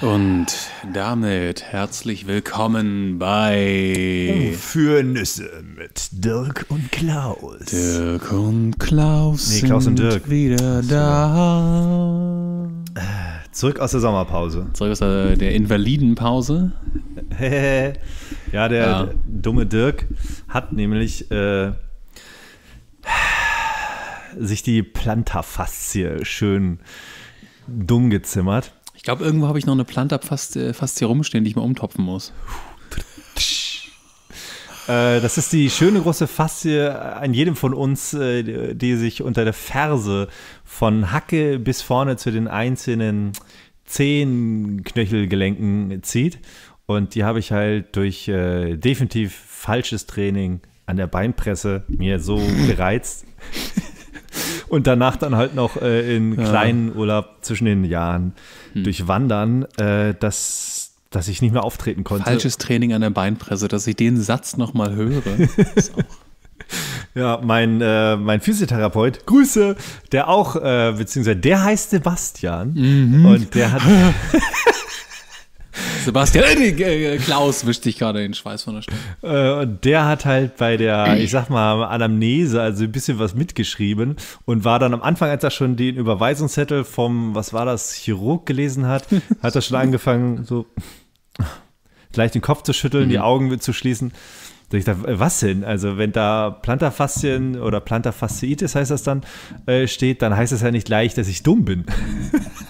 Und damit herzlich willkommen bei Für Nüsse mit Dirk und Klaus. Dirk und Klaus. Nee, Klaus und Dirk. Wieder da. Zurück aus der Sommerpause. Zurück aus der, der Invalidenpause. ja, der ja. dumme Dirk hat nämlich äh, sich die Plantarfaszie schön dumm gezimmert glaube, irgendwo habe ich noch eine Planta fast, äh, fast hier rumstehen, die ich mal umtopfen muss. Äh, das ist die schöne große Faszie äh, an jedem von uns, äh, die sich unter der Ferse von Hacke bis vorne zu den einzelnen Zehenknöchelgelenken zieht. Und die habe ich halt durch definitiv falsches Training an der Beinpresse mir so gereizt, und danach dann halt noch äh, in kleinen ja. Urlaub zwischen den Jahren hm. durchwandern, äh, dass, dass ich nicht mehr auftreten konnte. Falsches Training an der Beinpresse, dass ich den Satz nochmal höre. ja, mein, äh, mein Physiotherapeut, Grüße, der auch, äh, beziehungsweise der heißt Sebastian mhm. und der hat. Sebastian, äh, Klaus wischt sich gerade den Schweiß von der Stirn. Äh, und der hat halt bei der, ich sag mal, Anamnese, also ein bisschen was mitgeschrieben und war dann am Anfang, als er schon den Überweisungszettel vom, was war das, Chirurg gelesen hat, hat er schon angefangen, so gleich den Kopf zu schütteln, mhm. die Augen zu schließen. Da ich dachte, äh, was denn? Also wenn da Plantarfaszien oder Plantafasciitis heißt das dann, äh, steht, dann heißt das ja nicht gleich, dass ich dumm bin.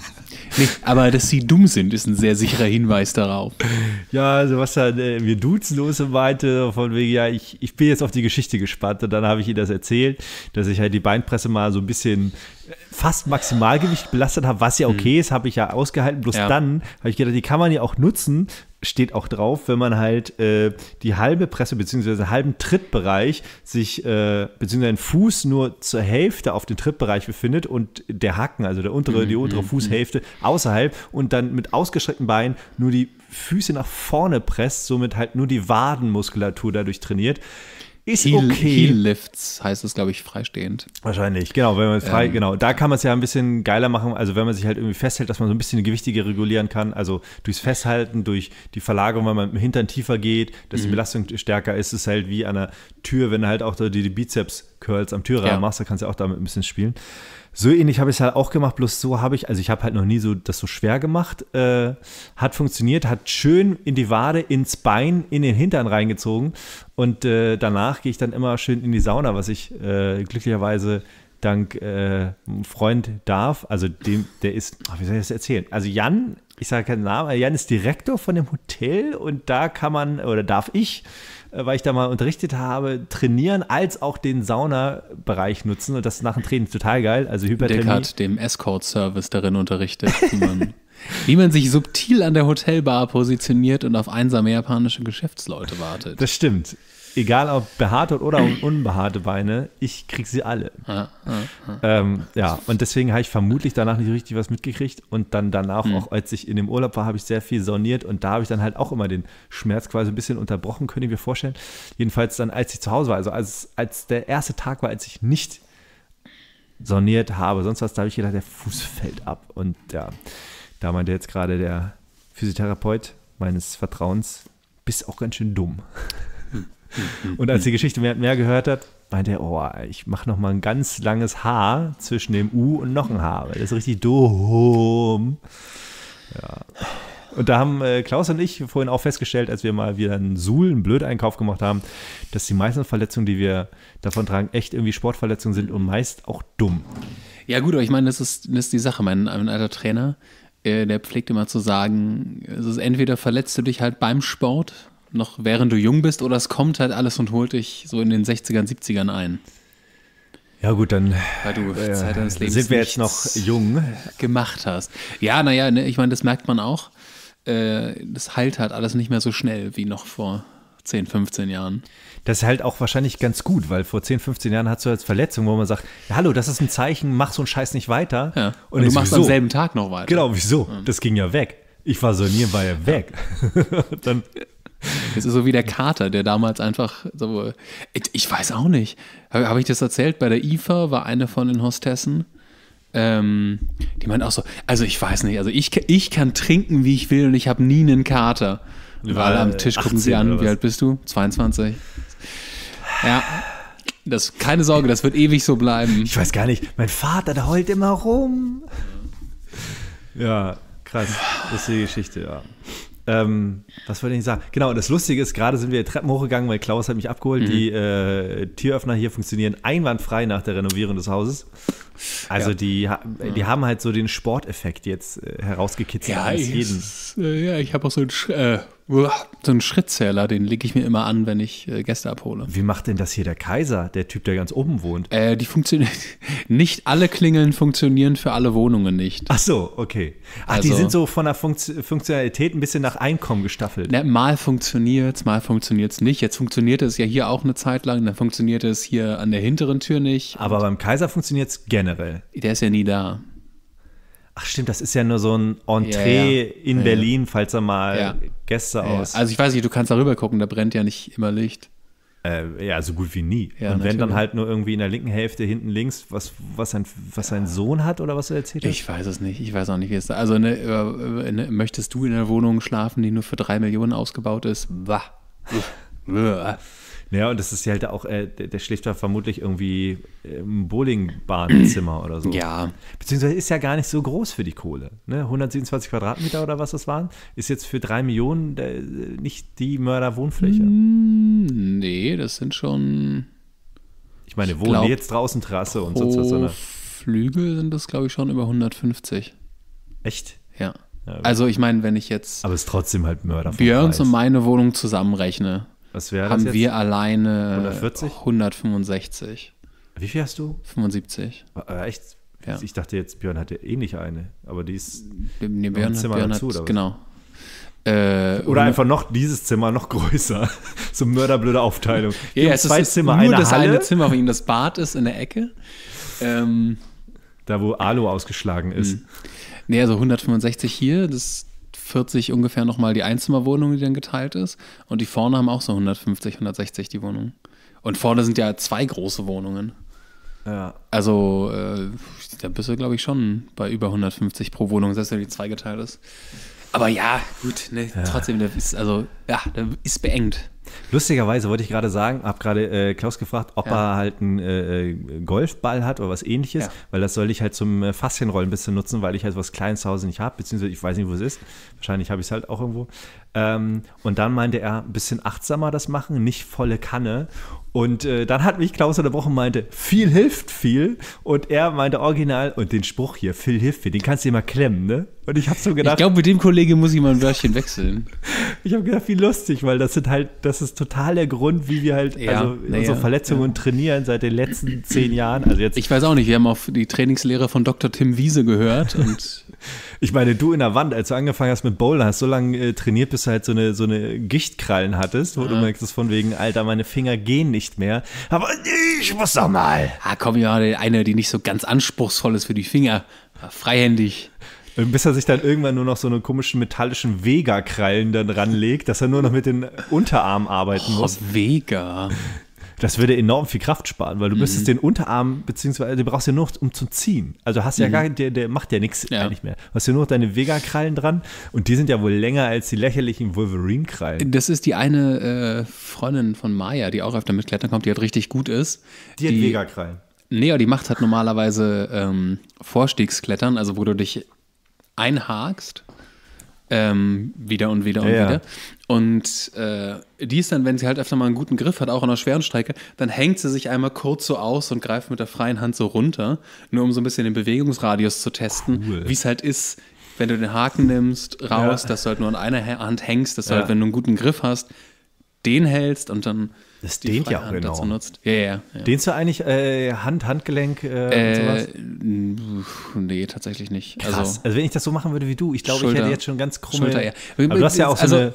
Nee, aber dass sie dumm sind, ist ein sehr sicherer Hinweis darauf. Ja, Sebastian, äh, wir duzen uns und meinte von wegen, ja, ich, ich bin jetzt auf die Geschichte gespannt. Und dann habe ich ihr das erzählt, dass ich halt die Beinpresse mal so ein bisschen äh, fast Maximalgewicht belastet habe, was ja hm. okay mhm. ist, habe ich ja ausgehalten. Bloß ja. dann habe ich gedacht, die kann man ja auch nutzen, steht auch drauf, wenn man halt äh, die halbe Presse bzw. halben Trittbereich sich äh, bzw. Fuß nur zur Hälfte auf dem Trittbereich befindet und der Hacken, also der untere, die mhm, untere mhm, Fußhälfte mhm. außerhalb und dann mit ausgestreckten Beinen nur die Füße nach vorne presst, somit halt nur die Wadenmuskulatur dadurch trainiert. Ist Heel, okay. Heel Lifts heißt es, glaube ich, freistehend. Wahrscheinlich, genau, wenn man ähm. frei, ähm, genau. Da kann man es ja ein bisschen geiler machen, also wenn man sich halt irgendwie festhält, dass man so ein bisschen Gewichtige regulieren kann. Also durchs Festhalten, durch die Verlagerung, wenn man mit dem Hintern tiefer geht, dass die mhm. Belastung stärker ist, ist halt wie an der Tür, wenn du halt auch die, die Bizeps-Curls am Türrahmen ja. machst, da kannst du auch damit ein bisschen spielen. So ähnlich habe ich es halt auch gemacht, bloß so habe ich, also ich habe halt noch nie so das so schwer gemacht. Äh, hat funktioniert, hat schön in die Wade, ins Bein, in den Hintern reingezogen. Und äh, danach gehe ich dann immer schön in die Sauna, was ich äh, glücklicherweise dank äh, Freund darf. Also dem, der ist, ach, wie soll ich das erzählen? Also Jan ich sage keinen Namen, Jan ist Direktor von dem Hotel und da kann man oder darf ich, äh, weil ich da mal unterrichtet habe, trainieren als auch den Saunabereich nutzen und das ist nach dem Training total geil. Also Hyperthermie. Dirk hat dem Escort-Service darin unterrichtet, wie man, wie man sich subtil an der Hotelbar positioniert und auf einsame japanische Geschäftsleute wartet. Das stimmt egal ob behaarte oder unbehaarte Beine, ich kriege sie alle. Ja, ja, ja. Ähm, ja. und deswegen habe ich vermutlich danach nicht richtig was mitgekriegt und dann danach mhm. auch, als ich in dem Urlaub war, habe ich sehr viel sauniert und da habe ich dann halt auch immer den Schmerz quasi ein bisschen unterbrochen, könnt ihr mir vorstellen. Jedenfalls dann, als ich zu Hause war, also als, als der erste Tag war, als ich nicht sauniert habe, sonst was, da habe ich gedacht, der Fuß fällt ab und ja, da meinte jetzt gerade der Physiotherapeut meines Vertrauens, bist auch ganz schön dumm. Und als die Geschichte mehr und mehr gehört hat, meinte er, oh, ich mache noch mal ein ganz langes H zwischen dem U und noch ein Haar, weil das ist richtig dumm. Ja. Und da haben äh, Klaus und ich vorhin auch festgestellt, als wir mal wieder einen Suhl, einen Blödeinkauf gemacht haben, dass die meisten Verletzungen, die wir davon tragen, echt irgendwie Sportverletzungen sind und meist auch dumm. Ja gut, aber ich meine, das ist, das ist die Sache. Mein, mein alter Trainer, äh, der pflegt immer zu sagen, es ist entweder verletzt du dich halt beim Sport noch während du jung bist oder es kommt halt alles und holt dich so in den 60ern, 70ern ein. Ja, gut, dann Weil du äh, Zeit Lebens sind wir jetzt noch jung. Gemacht hast. Ja, naja, ne, ich meine, das merkt man auch. Äh, das heilt halt alles nicht mehr so schnell wie noch vor 10, 15 Jahren. Das ist halt auch wahrscheinlich ganz gut, weil vor 10, 15 Jahren hast du als Verletzung, wo man sagt, hallo, das ist ein Zeichen, mach so einen Scheiß nicht weiter. Ja. Und, und du machst wieso? am selben Tag noch weiter. Genau, wieso? Ja. Das ging ja weg. Ich war so, nie, war ja weg. dann Es ist so wie der Kater, der damals einfach so. Ich weiß auch nicht. Habe hab ich das erzählt? Bei der IFA war eine von den Hostessen. Ähm, die meint auch so, also ich weiß nicht, also ich, ich kann trinken, wie ich will und ich habe nie einen Kater. Weil, am Tisch gucken sie an, wie alt bist du? 22. Ja, das, keine Sorge, das wird ewig so bleiben. Ich weiß gar nicht, mein Vater, der heult immer rum. Ja, krass, das ist die Geschichte, ja. Ähm, was wollte ich sagen? Genau, das Lustige ist, gerade sind wir Treppen hochgegangen, weil Klaus hat mich abgeholt. Mhm. Die äh, Türöffner hier funktionieren einwandfrei nach der Renovierung des Hauses. Also ja. die, die haben halt so den Sporteffekt jetzt äh, herausgekitzelt ja, eines ja, ich habe auch so einen, Sch äh, so einen Schrittzähler, den lege ich mir immer an, wenn ich äh, Gäste abhole. Wie macht denn das hier der Kaiser, der Typ, der ganz oben wohnt? Äh, die funktioniert. Nicht alle Klingeln funktionieren für alle Wohnungen nicht. Ach so, okay. Ach, also, die sind so von der Funkt Funktionalität ein bisschen nach Einkommen gestaffelt. Ne, mal es, mal funktioniert es nicht. Jetzt funktionierte es ja hier auch eine Zeit lang, dann funktionierte es hier an der hinteren Tür nicht. Aber beim Kaiser funktioniert es gerne generell. Der ist ja nie da. Ach stimmt, das ist ja nur so ein Entree ja, ja. in ja, Berlin, falls er mal Gäste aus. Also ich weiß nicht, du kannst darüber gucken, da brennt ja nicht immer Licht. Äh, ja, so gut wie nie. und wenn dann halt nur irgendwie in der linken Hälfte hinten links, was, was, ein, was sein Sohn hat oder was er erzählt hat? Ich weiß es nicht, ich weiß auch nicht, wie es da. Also ne, äh, äh ne, möchtest du in einer Wohnung schlafen, die nur für drei Millionen ausgebaut ist? Bah. Naja, und das ist ja halt auch, äh, der, der schläft da vermutlich irgendwie äh, im Bowlingbahnzimmer oder so. Ja. Beziehungsweise ist ja gar nicht so groß für die Kohle. Ne? 127 Quadratmeter oder was das waren, ist jetzt für drei Millionen äh, nicht die Mörderwohnfläche. Mm, nee, das sind schon. Ich meine, ich wohnen jetzt draußen Trasse und sonst was. Sondern Flügel sind das, glaube ich, schon über 150. Echt? Ja. Also ich meine, wenn ich jetzt. Aber es ist trotzdem halt Mörder. Björns und meine Wohnung zusammenrechne, was wäre das? Haben jetzt? wir alleine 140? 165. Wie viel hast du? 75. Äh, echt? Ja. Ich dachte jetzt, Björn hatte ähnlich eh eine, aber die ist nee, Björn, Zimmer Björn dazu, hat, genau. Äh, oder einfach noch dieses Zimmer noch größer. so mörderblöde Aufteilung. ja, yeah, es zwei ist Zimmer, nur eine das Halle. eine Zimmer wo ihm. Das Bad ist in der Ecke. Ähm, da, wo Alu ausgeschlagen ist. Mh. Hm. Nee, also 165 hier, das 140 ungefähr nochmal die Einzimmerwohnung, die dann geteilt ist. Und die vorne haben auch so 150, 160 die Wohnung. Und vorne sind ja zwei große Wohnungen. Ja. Also äh, da bist du, glaube ich, schon bei über 150 pro Wohnung, selbst wenn die zwei geteilt ist. Aber ja, gut, ne, ja. trotzdem, ist, also ja, der ist beengt. Lustigerweise wollte ich gerade sagen, habe gerade äh, Klaus gefragt, ob ja. er halt einen äh, äh, Golfball hat oder was ähnliches, ja. weil das soll ich halt zum äh, Faszienrollen ein bisschen nutzen, weil ich halt was Kleines zu Hause nicht habe, beziehungsweise ich weiß nicht, wo es ist. Wahrscheinlich habe ich es halt auch irgendwo. Ähm, und dann meinte er, ein bisschen achtsamer das machen, nicht volle Kanne. Und äh, dann hat mich Klaus in der Woche meinte, viel hilft viel. Und er meinte original, und den Spruch hier, viel hilft viel, den kannst du immer klemmen, ne? Und ich habe so gedacht. Ich glaube, mit dem Kollegen muss ich mal ein Wörtchen wechseln. ich habe gedacht, wie lustig, weil das sind halt, das ist total der Grund, wie wir halt ja, also ja, unsere Verletzungen ja. trainieren seit den letzten zehn Jahren. Also jetzt. Ich weiß auch nicht, wir haben auf die Trainingslehre von Dr. Tim Wiese gehört und Ich meine, du in der Wand, als du angefangen hast mit Bowler, hast so lange äh, trainiert, bis du halt so eine, so eine Gichtkrallen hattest, wo ja. du merkst, es von wegen, Alter, meine Finger gehen nicht mehr. Aber ich muss doch mal. Ah, komm, ja, eine, die nicht so ganz anspruchsvoll ist für die Finger. Freihändig. Bis er sich dann irgendwann nur noch so einen komischen metallischen Vega-Krallen dann ranlegt, dass er nur noch mit den Unterarmen arbeiten oh, muss. Vega. Das würde enorm viel Kraft sparen, weil du mhm. müsstest den Unterarm, beziehungsweise den brauchst ja nur um zu ziehen. Also hast mhm. ja gar der, der macht ja nichts ja. eigentlich mehr. Du hast ja nur deine Vega-Krallen dran und die sind ja wohl länger als die lächerlichen Wolverine-Krallen. Das ist die eine äh, Freundin von Maya, die auch öfter mit Klettern kommt, die halt richtig gut ist. Die, die hat Vega-Krallen. Nee, die macht halt normalerweise ähm, Vorstiegsklettern, also wo du dich einhakst ähm, wieder und wieder und ja, wieder. Und äh, die ist dann, wenn sie halt öfter mal einen guten Griff hat, auch in einer schweren Strecke, dann hängt sie sich einmal kurz so aus und greift mit der freien Hand so runter, nur um so ein bisschen den Bewegungsradius zu testen, cool. wie es halt ist, wenn du den Haken nimmst, raus, ja. dass du halt nur an einer Hand hängst, dass du halt, wenn du einen guten Griff hast, den hältst und dann das die dehnt ja auch Hand genau. Dazu nutzt. Ja, ja, ja. Dehnst du eigentlich äh, Hand, Handgelenk äh, äh, und sowas? Nee, tatsächlich nicht. Krass. Also, also wenn ich das so machen würde wie du, ich glaube, ich hätte jetzt schon ganz krumme. Schulter, ja. Aber du hast ja auch so also, eine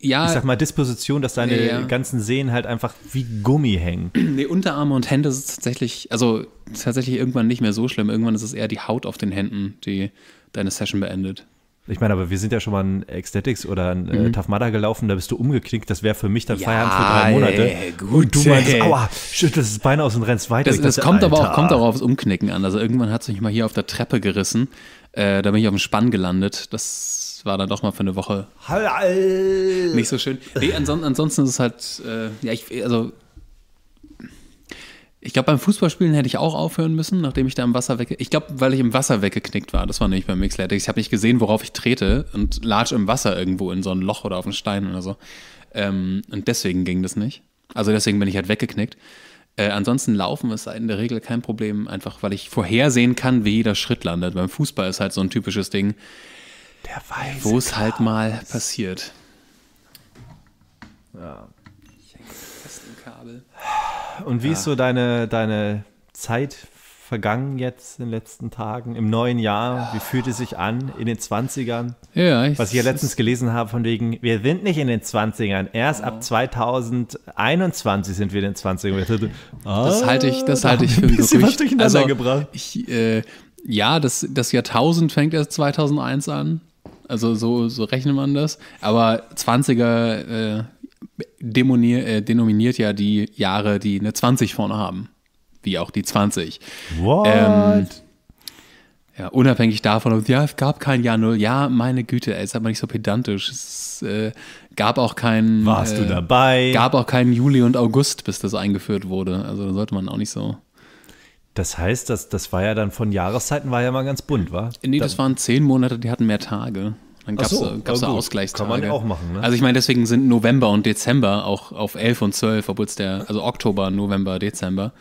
ja, ich sag mal, Disposition, dass deine nee, ja. ganzen Sehnen halt einfach wie Gummi hängen. Nee, Unterarme und Hände ist tatsächlich, also tatsächlich irgendwann nicht mehr so schlimm. Irgendwann ist es eher die Haut auf den Händen, die deine Session beendet. Ich meine, aber wir sind ja schon mal in Ecstatics oder in äh, mhm. äh, Tough Mudder gelaufen, da bist du umgeknickt, das wäre für mich dann ja, Feierabend für drei Monate. Ey, gut, und du meinst, ey. aua, schüttelst das Bein aus und rennst weiter. Das, das, das kommt, Alter. aber auch, kommt auch aufs Umknicken an. Also irgendwann hat es mich mal hier auf der Treppe gerissen, äh, da bin ich auf dem Spann gelandet. Das war dann doch mal für eine Woche Hall. nicht so schön. Nee, ansonsten, ansonsten ist es halt, äh, ja, ich, also ich glaube, beim Fußballspielen hätte ich auch aufhören müssen, nachdem ich da im Wasser wegge... Ich glaube, weil ich im Wasser weggeknickt war. Das war nämlich beim Mixed Ich habe nicht gesehen, worauf ich trete und latsch im Wasser irgendwo in so ein Loch oder auf einen Stein oder so. Ähm, und deswegen ging das nicht. Also deswegen bin ich halt weggeknickt. Äh, ansonsten laufen ist in der Regel kein Problem, einfach weil ich vorhersehen kann, wie jeder Schritt landet. Beim Fußball ist halt so ein typisches Ding, wo es halt mal passiert. Ja. Und wie ja. ist so deine, deine Zeit vergangen jetzt in den letzten Tagen, im neuen Jahr? Wie fühlt es sich an in den 20ern? Ja, ich, Was ich ja letztens gelesen habe, von wegen, wir sind nicht in den 20ern, erst oh. ab 2021 genau. sind wir in den 20ern. Das halte ich, das ah, halte ich für ein bisschen was also, durcheinander also, gebracht. Ich, äh, ja, das, das Jahrtausend fängt erst 2001 an. Also so, so rechnet man das. Aber 20er äh, demonier, äh, denominiert ja die Jahre, die eine 20 vorne haben. Wie auch die 20. What? Ähm, ja, unabhängig davon, ja, es gab kein Jahr Null. Ja, meine Güte, ey, seid mal nicht so pedantisch. Es äh, gab auch keinen. Warst äh, du dabei? Gab auch keinen Juli und August, bis das eingeführt wurde. Also da sollte man auch nicht so. Das heißt, das, das war ja dann von Jahreszeiten war ja mal ganz bunt, war? Nee, das waren zehn Monate, die hatten mehr Tage. Dann gab es so, gab's Ausgleichstage. Kann man ja auch machen. Ne? Also ich meine, deswegen sind November und Dezember auch auf 11 und 12, obwohl es der, also Oktober, November, Dezember,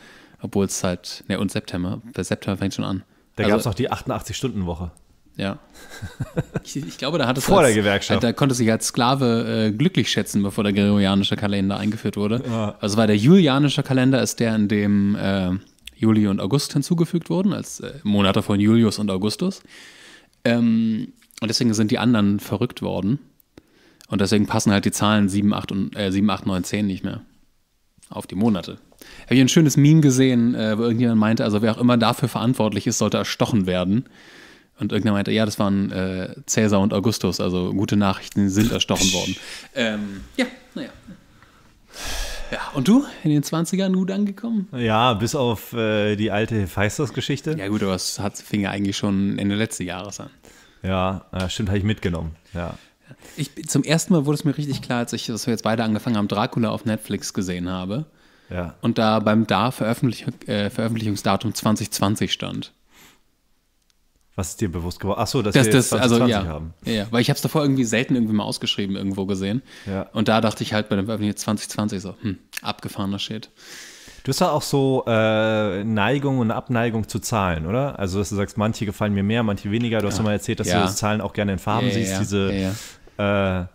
obwohl es halt, ne und September, der September fängt schon an. Da also, gab es noch die 88-Stunden-Woche. Ja. Ich, ich, glaube, da hat es. Vor als, der Gewerkschaft. Da konnte sich als Sklave äh, glücklich schätzen, bevor der gregorianische Kalender eingeführt wurde. Ja. Also, weil der julianische Kalender ist der, in dem äh, Juli und August hinzugefügt wurden, als äh, Monate von Julius und Augustus. Ähm, und deswegen sind die anderen verrückt worden. Und deswegen passen halt die Zahlen 7, 8, und, äh, 7, 8 9, 10 nicht mehr auf die Monate. Habe ich ein schönes Meme gesehen, äh, wo irgendjemand meinte, also wer auch immer dafür verantwortlich ist, sollte erstochen werden. Und irgendjemand meinte, ja, das waren äh, Cäsar und Augustus, also gute Nachrichten sind erstochen worden. Ähm, ja, naja. Ja, und du? In den 20ern gut angekommen? Ja, bis auf äh, die alte Hephaistos-Geschichte. Ja, gut, aber es fing ja eigentlich schon Ende letzten Jahres an. Ja, äh, stimmt, habe ich mitgenommen. Ja. Ich, zum ersten Mal wurde es mir richtig klar, als ich, dass wir jetzt beide angefangen haben, Dracula auf Netflix gesehen habe. Ja. Und da beim Da Veröffentlich äh, Veröffentlichungsdatum 2020 stand. Was ist dir bewusst geworden? Achso, dass das, wir das, 2020 also, ja, haben. Ja, weil ich habe es davor irgendwie selten irgendwie mal ausgeschrieben irgendwo gesehen. Ja. Und da dachte ich halt bei dem Veröffentlichung 2020 so, hm, abgefahrener Shit. Du hast ja auch so äh, Neigung und Abneigung zu Zahlen, oder? Also, dass du sagst, manche gefallen mir mehr, manche weniger. Du hast immer erzählt, dass ja. du das Zahlen auch gerne in Farben ja, siehst, diese. Äh,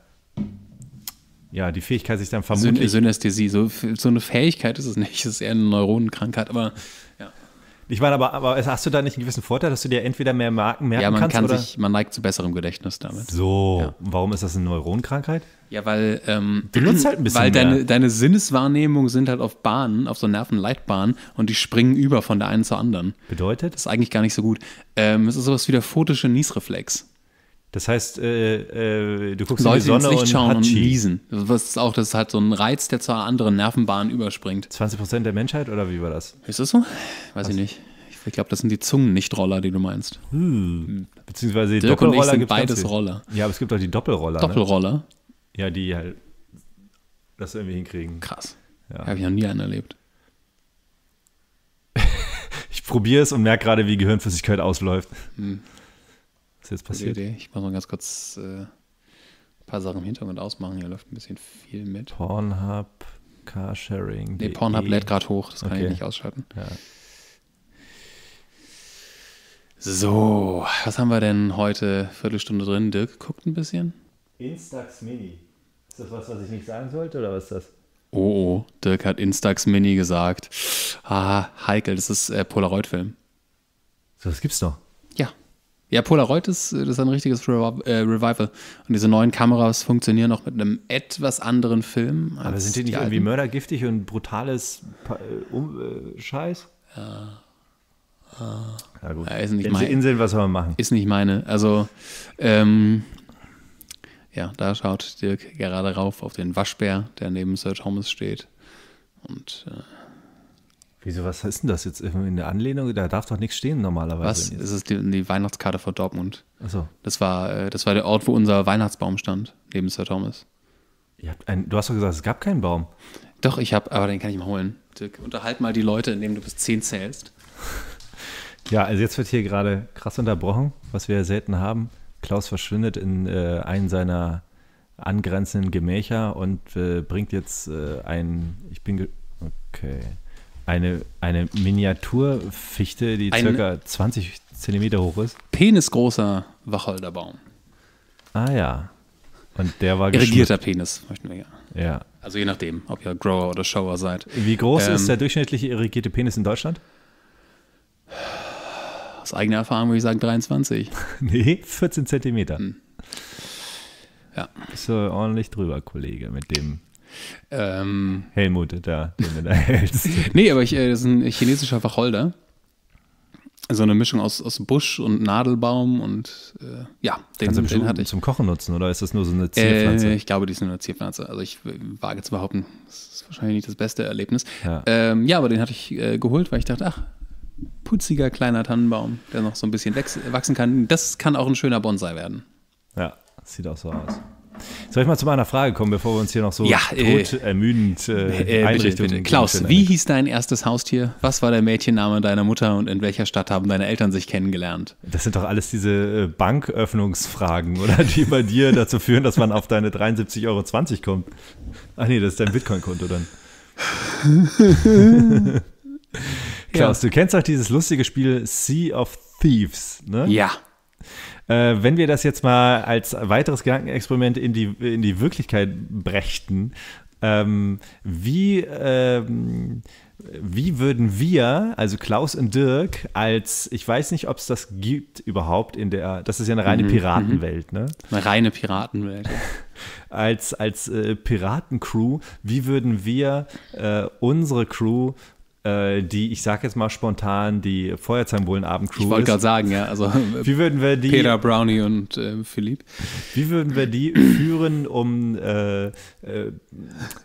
ja, die Fähigkeit sich dann vermutlich. Synästhesie, so, so eine Fähigkeit ist es nicht, es ist eher eine Neuronenkrankheit, aber ich meine, aber, aber hast du da nicht einen gewissen Vorteil, dass du dir entweder mehr Marken merken kannst? Ja, man kannst, kann oder? sich, man neigt zu besserem Gedächtnis damit. So, ja. warum ist das eine Neuronkrankheit? Ja, weil ähm, du nutzt halt ein bisschen weil deine, deine Sinneswahrnehmungen sind halt auf Bahnen, auf so Nervenleitbahnen und die springen über von der einen zur anderen. Bedeutet? Das ist eigentlich gar nicht so gut. Ähm, es ist sowas wie der photische Niesreflex. Das heißt, äh, äh, du guckst Leute, in die Sonne ins Licht schauen und niesen. Das ist auch, das hat so ein Reiz, der zur anderen Nervenbahn überspringt. 20 Prozent der Menschheit oder wie war das? Ist das so? Weiß Was? ich nicht. Ich glaube, das sind die Zungennichtroller, die du meinst. Hm. Beziehungsweise die Dirk Doppelroller und sind beides Roller. Ja, aber es gibt auch die Doppelroller. Ne? Doppelroller? Ne? Ja, die halt das irgendwie hinkriegen. Krass. Ja. Habe ich noch nie einen erlebt. ich probiere es und merke gerade, wie Gehirnflüssigkeit ausläuft. Hm ist jetzt passiert? Idee. Ich muss mal ganz kurz äh, ein paar Sachen im Hintergrund ausmachen. Hier läuft ein bisschen viel mit. Pornhub, Carsharing. Nee, Pornhub e. lädt gerade hoch. Das kann okay. ich nicht ausschalten. Ja. So, was haben wir denn heute? Viertelstunde drin. Dirk guckt ein bisschen. Instax Mini. Ist das was, was ich nicht sagen sollte oder was ist das? Oh, oh. Dirk hat Instax Mini gesagt. Ah, heikel, das ist äh, Polaroid-Film. So, das gibt's doch. Ja, Polaroid ist, äh, ist ein richtiges Revi äh, Revival. Und diese neuen Kameras funktionieren auch mit einem etwas anderen Film. Aber sind die nicht die irgendwie mördergiftig und brutales pa äh, um äh, Scheiß? Ja. Ah. Na gut. Ja, ist nicht meine. Inseln, was soll man machen? Ist nicht meine. Also, ähm, ja, da schaut Dirk gerade rauf auf den Waschbär, der neben Sir Thomas steht. Und äh, Wieso, was heißt denn das jetzt äh, in der Anlehnung? Da darf doch nichts stehen normalerweise. Was? Das ist die, die, Weihnachtskarte von Dortmund. Achso. Das war, äh, das war der Ort, wo unser Weihnachtsbaum stand, neben Sir Thomas. Ein, du hast doch gesagt, es gab keinen Baum. Doch, ich habe, aber den kann ich mal holen. Dirk, unterhalt mal die Leute, indem du bis 10 zählst. Ja, also jetzt wird hier gerade krass unterbrochen, was wir ja selten haben. Klaus verschwindet in äh, einen seiner angrenzenden Gemächer und äh, bringt jetzt äh, ein. Ich bin. okay. Eine, eine Miniaturfichte, die Ein circa 20 Zentimeter hoch ist. Penisgroßer Wacholderbaum. Ah ja. Und der war Irrigierter Penis, möchten wir ja. Ja. Also je nachdem, ob ihr Grower oder Shower seid. Wie groß ähm, ist der durchschnittliche irrigierte Penis in Deutschland? Aus eigener Erfahrung würde ich sagen 23. nee, 14 Zentimeter. Hm. Ja. Bist du ordentlich drüber, Kollege, mit dem ähm, Helmut, da, den du da hältst. nee, aber ich, äh, das ist ein chinesischer Wacholder. So eine Mischung aus, aus Busch und Nadelbaum und äh, ja, den, Kannst den hatte ich. zum Kochen nutzen oder ist das nur so eine äh, Zierpflanze? Äh, ich glaube, die ist nur eine Zierpflanze. Also ich wage zu behaupten, das ist wahrscheinlich nicht das beste Erlebnis. Ja, ähm, ja aber den hatte ich äh, geholt, weil ich dachte, ach, putziger kleiner Tannenbaum, der noch so ein bisschen wachsen kann. Das kann auch ein schöner Bonsai werden. Ja, sieht auch so aus. Soll ich mal zu meiner Frage kommen, bevor wir uns hier noch so ja, äh, totermüdend äh, äh, Einrichtungen bitte, bitte. Klaus, wie hieß dein erstes Haustier? Was war der Mädchenname deiner Mutter und in welcher Stadt haben deine Eltern sich kennengelernt? Das sind doch alles diese äh, Banköffnungsfragen, oder? Die bei dir dazu führen, dass man auf deine 73,20 Euro kommt. Ach nee, das ist dein Bitcoin-Konto dann. Klaus, ja. du kennst auch dieses lustige Spiel Sea of Thieves, ne? Ja. Äh, wenn wir das jetzt mal als weiteres Gedankenexperiment in die, in die Wirklichkeit brächten, ähm, wie, ähm, wie würden wir, also Klaus und Dirk, als, ich weiß nicht, ob es das gibt überhaupt in der, das ist ja eine reine mhm. Piratenwelt, mhm. ne? Eine reine Piratenwelt. als als äh, Piratencrew, wie würden wir äh, unsere Crew äh, die, ich sag jetzt mal spontan, die Feuerzangenbowlen-Abendcrew Ich wollte gerade sagen, ja. Also, wie würden wir die. Peter Brownie und äh, Philipp. Wie würden wir die führen, um. Äh, äh,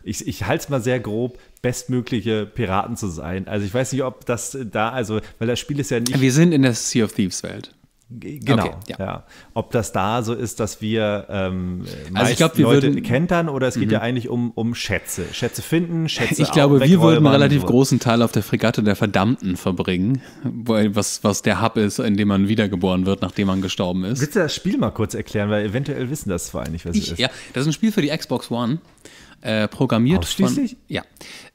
ich ich halte es mal sehr grob, bestmögliche Piraten zu sein. Also ich weiß nicht, ob das da, also, weil das Spiel ist ja nicht. Wir sind in der Sea of Thieves Welt. Genau. Okay, ja. ja. Ob das da so ist, dass wir ähm, also ich glaub, wir Leute würden, kentern oder es geht ja mhm. eigentlich um, um Schätze. Schätze finden, Schätze Ich glaube, wir würden einen relativ so. großen Teil auf der Fregatte der Verdammten verbringen, weil was, was der Hub ist, in dem man wiedergeboren wird, nachdem man gestorben ist. Willst du das Spiel mal kurz erklären, weil eventuell wissen das zwar nicht, was ich, es ist. Ja, das ist ein Spiel für die Xbox One. Äh, programmiert von ja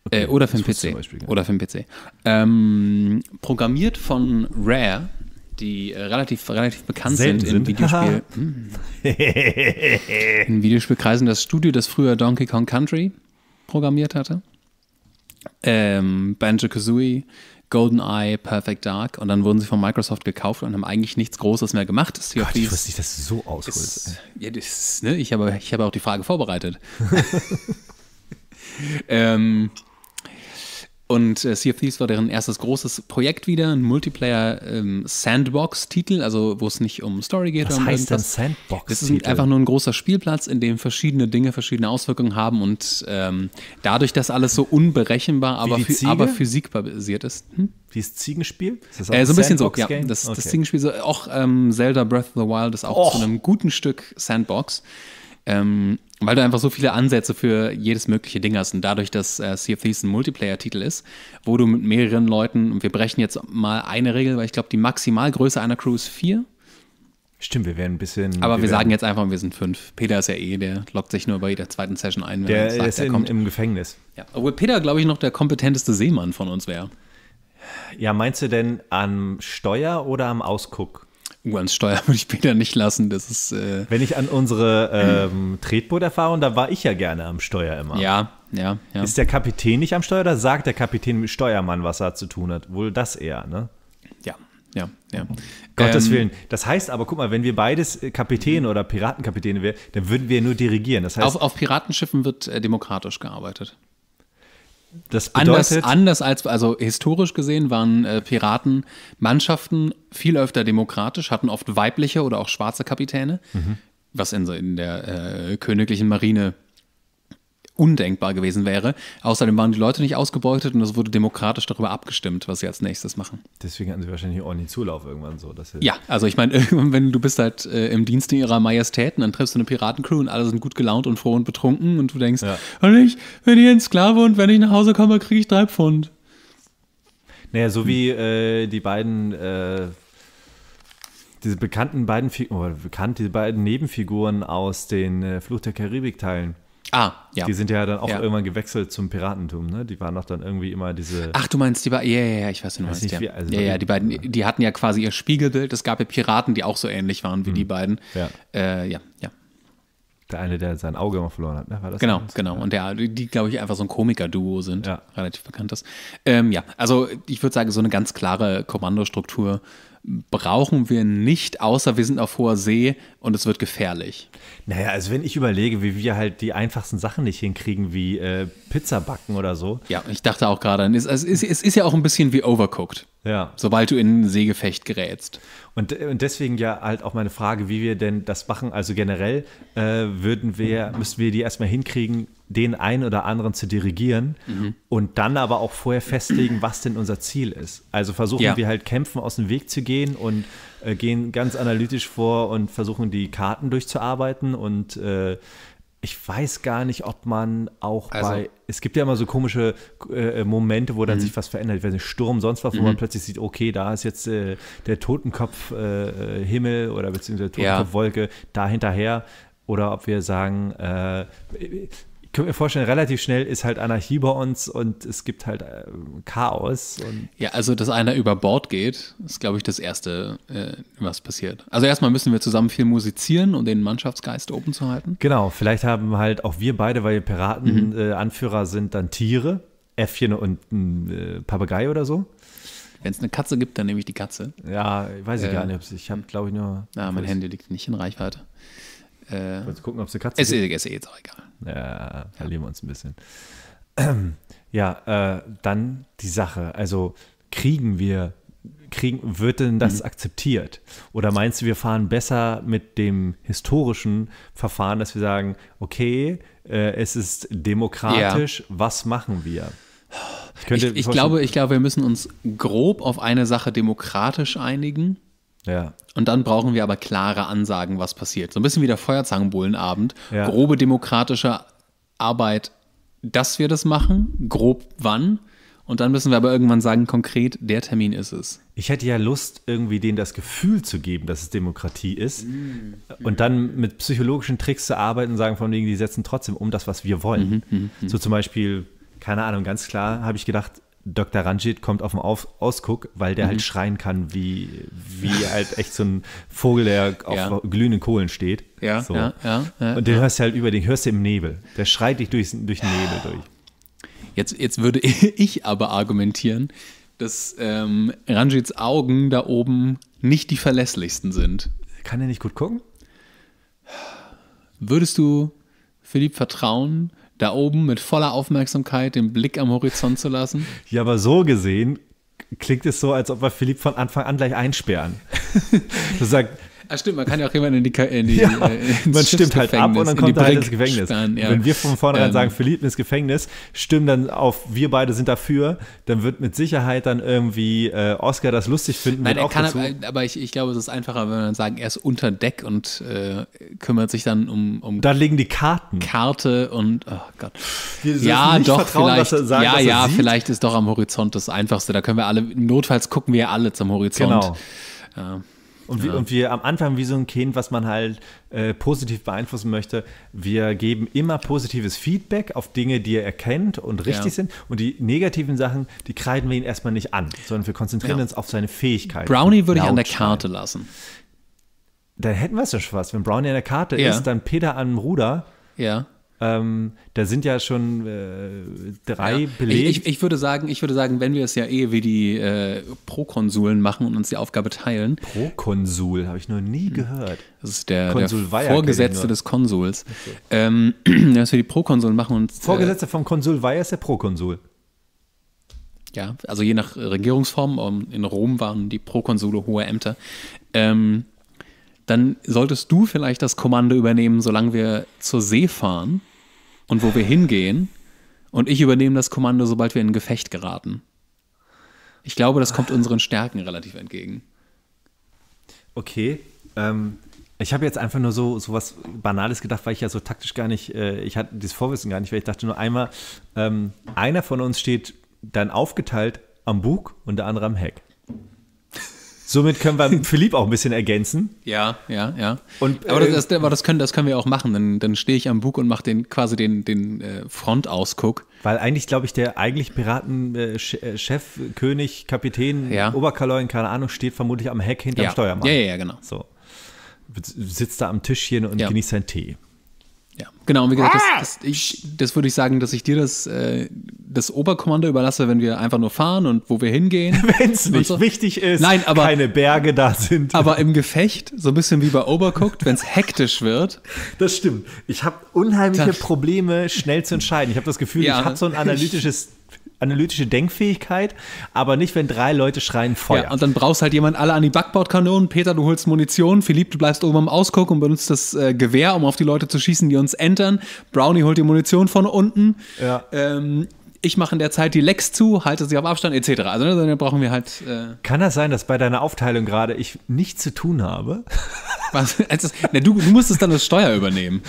okay, äh, oder für den PC oder für den PC ähm, programmiert von Rare die äh, relativ, relativ bekannt Selten sind in Videospiel. Hm. in Videospielkreisen das Studio, das früher Donkey Kong Country programmiert hatte. Ähm, Banjo Kazooie, GoldenEye, Perfect Dark und dann wurden sie von Microsoft gekauft und haben eigentlich nichts Großes mehr gemacht. Gott, ich wusste nicht, dass du so ausholst. ja, das, ne, ich, habe, ich habe auch die Frage vorbereitet. ähm, und äh, Sea of Thieves war deren erstes großes Projekt wieder, ein Multiplayer-Sandbox-Titel, ähm, also wo es nicht um Story geht. Was heißt denn Sandbox? -Titel? Das ist einfach nur ein großer Spielplatz, in dem verschiedene Dinge verschiedene Auswirkungen haben und ähm, dadurch, dass alles so unberechenbar, aber, aber physikbar ist. Hm? Wie ist Ziegenspiel? Ist äh, so ein bisschen so, ja. Das, okay. das Ziegenspiel, so, auch ähm, Zelda Breath of the Wild ist auch oh. zu einem guten Stück Sandbox. Ähm, weil du einfach so viele Ansätze für jedes mögliche Ding hast. Und dadurch, dass äh, Sea of Thieves ein Multiplayer-Titel ist, wo du mit mehreren Leuten, und wir brechen jetzt mal eine Regel, weil ich glaube, die Maximalgröße einer Crew ist vier. Stimmt, wir werden ein bisschen. Aber wir, wir sagen jetzt einfach, wir sind fünf. Peter ist ja eh, der lockt sich nur bei jeder zweiten Session ein. Wenn der sagt, ist der in, kommt. im Gefängnis. Ja. Obwohl Peter, glaube ich, noch der kompetenteste Seemann von uns wäre. Ja, meinst du denn am Steuer oder am Ausguck? U-Bahn-Steuer würde ich Peter nicht lassen. Das ist. Äh, Wenn ich an unsere ähm, Tretboot-Erfahrung, da war ich ja gerne am Steuer immer. Ja, ja, ja. Ist der Kapitän nicht am Steuer oder sagt der Kapitän mit Steuermann, was er zu tun hat? Wohl das eher, ne? Ja, ja, ja. Gottes ähm, Willen. Das heißt aber, guck mal, wenn wir beides äh, Kapitän mhm. oder Piratenkapitäne wären, dann würden wir nur dirigieren. Das heißt, auf, auf Piratenschiffen wird äh, demokratisch gearbeitet. Das anders, anders als, also historisch gesehen waren äh, Piraten Mannschaften viel öfter demokratisch, hatten oft weibliche oder auch schwarze Kapitäne, mhm. was in, in der äh, königlichen Marine undenkbar gewesen wäre. Außerdem waren die Leute nicht ausgebeutet und es wurde demokratisch darüber abgestimmt, was sie als nächstes machen. Deswegen hatten sie wahrscheinlich auch nie Zulauf irgendwann so. ja, also ich meine, wenn du bist halt äh, im Dienste ihrer Majestäten, dann triffst du eine Piratencrew und alle sind gut gelaunt und froh und betrunken und du denkst, ja. und ich bin hier ein Sklave und wenn ich nach Hause komme, kriege ich drei Pfund. Naja, so hm. wie äh, die beiden äh diese bekannten beiden oder oh, bekannt, diese beiden Nebenfiguren aus den äh, Fluch der Karibik-Teilen. Ah, ja. Die sind ja dann auch ja. irgendwann gewechselt zum Piratentum, ne? Die waren doch dann irgendwie immer diese. Ach, du meinst die beiden? Ja, ja, ja, ich weiß, du meinst. Nicht, ja. Wie, also ja, ja, die beiden, die hatten ja quasi ihr Spiegelbild. Es gab ja Piraten, die auch so ähnlich waren wie mhm. die beiden. Ja. Äh, ja, ja. Der eine, der sein Auge immer verloren hat, ne? War das genau, das? genau. Ja. Und der, die, glaube ich, einfach so ein Komiker-Duo sind. Ja. Relativ bekanntes. Ähm, ja, also ich würde sagen, so eine ganz klare Kommandostruktur brauchen wir nicht, außer wir sind auf hoher See und es wird gefährlich. Naja, also wenn ich überlege, wie wir halt die einfachsten Sachen nicht hinkriegen, wie äh, Pizza backen oder so. Ja, ich dachte auch gerade, es, es, ist, es ist ja auch ein bisschen wie Overcooked. Ja. Sobald du in ein Seegefecht gerätst. Und, äh, und deswegen ja halt auch meine Frage, wie wir denn das machen. Also generell äh, würden wir, müssten wir die erstmal hinkriegen, den einen oder anderen zu dirigieren mhm. und dann aber auch vorher festlegen, was denn unser Ziel ist. Also versuchen ja. wir halt kämpfen aus dem Weg zu gehen und äh, gehen ganz analytisch vor und versuchen die Karten durchzuarbeiten und äh, ich weiß gar nicht, ob man auch also, bei. Es gibt ja immer so komische äh, Momente, wo dann mhm. sich was verändert. Wenn Sturm sonst was, wo man mhm. plötzlich sieht, okay, da ist jetzt äh, der Totenkopf-Himmel äh, äh oder beziehungsweise Totenkopfwolke ja. da hinterher. Oder ob wir sagen, äh, könnte mir vorstellen, relativ schnell ist halt Anarchie bei uns und es gibt halt äh, Chaos. ja, also, dass einer über Bord geht, ist, glaube ich, das Erste, äh, was passiert. Also, erstmal müssen wir zusammen viel musizieren, um den Mannschaftsgeist oben zu halten. Genau, vielleicht haben halt auch wir beide, weil wir Piraten mhm. äh, Anführer sind, dann Tiere, Äffchen und ein hm, äh, Papagei oder so. Wenn es eine Katze gibt, dann nehme ich die Katze. Ja, weiß ich äh, gar nicht. Ich habe, glaube ich, nur. Na, ah, mein Handy liegt nicht in Reichweite. Äh, Wolltest gucken, ob es eine Katze ist. Eh, ist eh auch egal. Ja, verlieren wir uns ein bisschen. Ja, äh, dann die Sache. Also kriegen wir, kriegen, wird denn das mhm. akzeptiert? Oder meinst du, wir fahren besser mit dem historischen Verfahren, dass wir sagen, okay, äh, es ist demokratisch, ja. was machen wir? Ich, ich, ich glaube, ich glaube, wir müssen uns grob auf eine Sache demokratisch einigen. Ja. Und dann brauchen wir aber klare Ansagen, was passiert. So ein bisschen wie der Feuerzangenbullenabend. Ja. Grobe demokratische Arbeit, dass wir das machen, grob wann. Und dann müssen wir aber irgendwann sagen, konkret, der Termin ist es. Ich hätte ja Lust, irgendwie denen das Gefühl zu geben, dass es Demokratie ist. Mhm. Und dann mit psychologischen Tricks zu arbeiten und sagen, von wegen, die setzen trotzdem um das, was wir wollen. Mhm. mhm, mhm. So zum Beispiel, keine Ahnung, ganz klar habe ich gedacht, Dr. Ranjit kommt auf den auf Ausguck, weil der halt mhm. halt schreien kann, wie, wie halt echt so ein Vogel, der auf ja. glühenden Kohlen steht. Ja, so. ja, ja, ja, Und den ja. hörst du halt über den, hörst du im Nebel. Der schreit dich durch, durch den Nebel durch. Jetzt, jetzt würde ich aber argumentieren, dass ähm, Ranjits Augen da oben nicht die verlässlichsten sind. Kann er nicht gut gucken? Würdest du Philipp vertrauen, da oben mit voller Aufmerksamkeit den Blick am Horizont zu lassen. Ja, aber so gesehen klingt es so, als ob wir Philipp von Anfang an gleich einsperren. du sagst, Ach stimmt, man kann ja auch jemanden in die, in die ja, äh, Man stimmt halt ab und dann kommt er halt ins Gefängnis. Span, ja. Wenn wir von vornherein ähm. sagen, Philipp ins Gefängnis, stimmen dann auf, wir beide sind dafür, dann wird mit Sicherheit dann irgendwie äh, Oscar das lustig finden. Nein, er kann, aber, aber ich, ich, glaube, es ist einfacher, wenn wir dann sagen, er ist unter Deck und äh, kümmert sich dann um, um Da liegen die Karten. Karte und, oh Gott. ja, doch, vielleicht, sagen, ja, ja, vielleicht ist doch am Horizont das Einfachste. Da können wir alle, notfalls gucken wir alle zum Horizont. Genau. Ja. Und, ja. wir, und wir am Anfang wie so ein Kind, was man halt äh, positiv beeinflussen möchte, wir geben immer positives Feedback auf Dinge, die er erkennt und richtig ja. sind. Und die negativen Sachen, die kreiden wir ihn erstmal nicht an, sondern wir konzentrieren ja. uns auf seine Fähigkeiten. Brownie würde ich an der Karte lassen. Dann hätten wir es ja schon was. Wenn Brownie an der Karte ist, dann Peter am Ruder. Ja. Ähm, da sind ja schon äh, drei ja, belegt. Ich, ich, ich, würde sagen, ich würde sagen, wenn wir es ja eh wie die äh, Prokonsuln machen und uns die Aufgabe teilen. Prokonsul habe ich noch nie hm. gehört. Das ist der, der Vorgesetzte des Konsuls. Okay. Ähm, dass wir die Prokonsuln machen und Vorgesetzter äh, vom Konsul Weier ist der Prokonsul. Ja, also je nach Regierungsform. in Rom waren die Prokonsule hohe Ämter. Ähm, dann solltest du vielleicht das Kommando übernehmen, solange wir zur See fahren und wo wir hingehen. Und ich übernehme das Kommando, sobald wir in ein Gefecht geraten. Ich glaube, das kommt unseren Stärken relativ entgegen. Okay. Ähm, ich habe jetzt einfach nur so, so was Banales gedacht, weil ich ja so taktisch gar nicht, äh, ich hatte dieses Vorwissen gar nicht, weil ich dachte nur einmal, ähm, einer von uns steht dann aufgeteilt am Bug und der andere am Heck. Somit können wir Philipp auch ein bisschen ergänzen. Ja, ja, ja. Und, aber, äh, das, das, aber das, können, das können wir auch machen. Dann, dann stehe ich am Bug und mache den, quasi den, den äh, Frontausguck. Weil eigentlich, glaube ich, der eigentlich Piratenchef, äh, äh König, Kapitän, ja. Oberkalorin, keine Ahnung, steht vermutlich am Heck hinterm ja. Steuermann. Ja, ja, ja, genau. So. Sitzt da am Tischchen und ja. genießt seinen Tee. Ja, genau. Und wie gesagt, das, ah! das, ich, das würde ich sagen, dass ich dir das, äh, das Oberkommando überlasse, wenn wir einfach nur fahren und wo wir hingehen. Wenn es nicht so. wichtig ist, Nein, aber, keine Berge da sind. Aber im Gefecht, so ein bisschen wie bei Overcooked, wenn es hektisch wird. Das stimmt. Ich habe unheimliche Probleme, schnell zu entscheiden. Ich habe das Gefühl, ja. ich habe so ein analytisches analytische Denkfähigkeit, aber nicht, wenn drei Leute schreien Feuer. Ja, und dann brauchst halt jemand alle an die Backbordkanonen. Peter, du holst Munition. Philipp, du bleibst oben am Ausguck und benutzt das äh, Gewehr, um auf die Leute zu schießen, die uns entern. Brownie holt die Munition von unten. Ja. Ähm, ich mache in der Zeit die Lecks zu, halte sie auf Abstand etc. Also ne, dann brauchen wir halt. Äh Kann das sein, dass bei deiner Aufteilung gerade ich nichts zu tun habe? Was? Also, na, du, du musstest dann das Steuer übernehmen.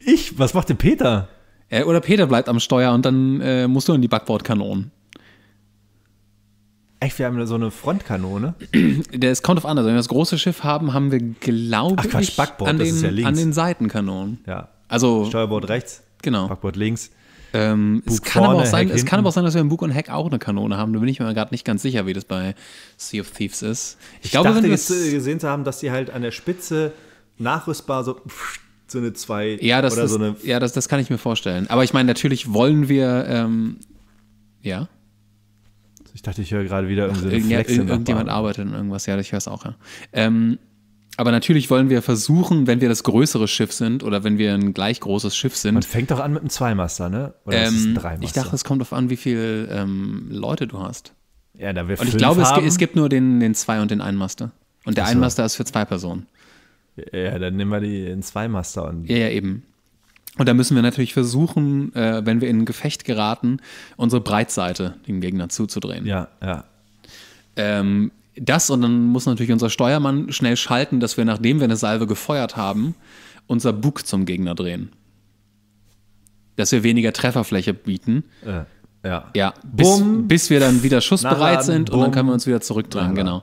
Ich? Was macht denn Peter? Äh, oder Peter bleibt am Steuer und dann äh, musst du in die Backbordkanonen. Echt, wir haben so eine Frontkanone. Es kommt auf an. Also, wenn wir das große Schiff haben, haben wir, glaube Ach, Quatsch, ich, Backboard, an, den, ja an den Seitenkanonen. Ja. Also, Steuerbord rechts, genau. Backbord links. Ähm, es, kann vorne, aber auch sein, es kann aber auch sein, dass wir im Bug und Heck auch eine Kanone haben. Da bin ich mir gerade nicht ganz sicher, wie das bei Sea of Thieves ist. Ich, ich glaube, dachte, wenn wir gesehen zu haben, dass die halt an der Spitze nachrüstbar so pfft, so eine zwei ja, das, oder das, so eine. Ja, das, das kann ich mir vorstellen. Aber ich meine, natürlich wollen wir, ähm, ja. Ich dachte, ich höre gerade wieder Ach, irgendeine irgend, Flex irgend, Irgendjemand arbeitet in irgendwas, ja, ich höre es auch, ja. Ähm, aber natürlich wollen wir versuchen, wenn wir das größere Schiff sind oder wenn wir ein gleich großes Schiff sind. Man fängt doch an mit einem Zweimaster, ne? Oder ähm, ist ein ähm, Dreimaster? Ich dachte, es kommt darauf an, wie viele ähm, Leute du hast. Ja, da wir Und ich glaube, es, es, gibt nur den, den Zwei- und den Einmaster. Und der so. Einmaster ist für zwei Personen. Ja, dann nehmen wir die in zwei Master. Und ja, ja, eben. Und da müssen wir natürlich versuchen, äh, wenn wir in ein Gefecht geraten, unsere Breitseite dem Gegner zuzudrehen. Ja, ja. Ähm, das und dann muss natürlich unser Steuermann schnell schalten, dass wir, nachdem wir eine Salve gefeuert haben, unser Bug zum Gegner drehen. Dass wir weniger Trefferfläche bieten. Ja. Ja. ja bis, bis, wir dann wieder schussbereit Nachladen, sind bumm, und dann können wir uns wieder zurückdrehen, genau.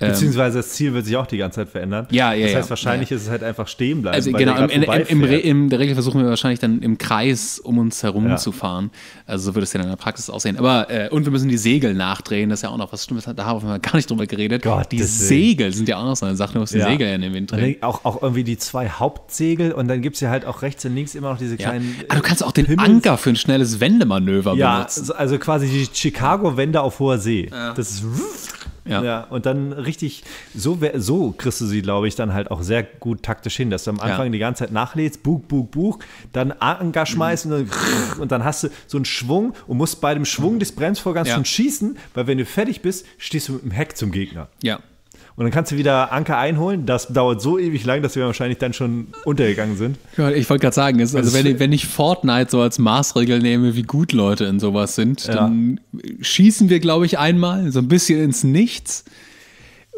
Ja. Ähm, Beziehungsweise das Ziel wird sich auch die ganze Zeit verändern. Ja, ja. Das heißt, wahrscheinlich ja. ist es halt einfach stehen bleiben. Also genau, im, im, im, der Regel versuchen wir wahrscheinlich dann im Kreis um uns herum zu fahren. Also so würde es ja in der Praxis aussehen. Aber, äh, und wir müssen die Segel nachdrehen, das ist ja auch noch was Stimmes. da haben wir gar nicht drüber geredet. Gott, die Segel sind ja auch noch so eine Sache, du musst die Segel ja in den Wind drehen. Auch, auch irgendwie die zwei Hauptsegel und dann gibt es ja halt auch rechts und links immer noch diese kleinen. Ah, du kannst auch äh, den Himmels Anker für ein schnelles Wendemanöver benutzen ist also quasi die Chicago-Wende auf hoher See. Ja. Das ist. Ja. ja. und dann richtig, so, so kriegst du sie, glaube ich, dann halt auch sehr gut taktisch hin, dass du am Anfang ja. die ganze Zeit nachlädst, Bug, Bug, Bug, dann Anker schmeißen mhm. und, dann, hast du so einen Schwung und musst bei dem Schwung mhm. des Bremsvorgangs ja. schon schießen, weil wenn du fertig bist, stehst du mit dem Heck zum Gegner. Ja. Und dann kannst du wieder Anker einholen. Das dauert so ewig lang, dass wir wahrscheinlich dann schon untergegangen sind. Ja, ich wollte gerade sagen, ist, also, also wenn ich, wenn, ich Fortnite so als Maßregel nehme, wie gut Leute in sowas sind, ja. dann schießen wir, glaube ich, einmal so ein bisschen ins Nichts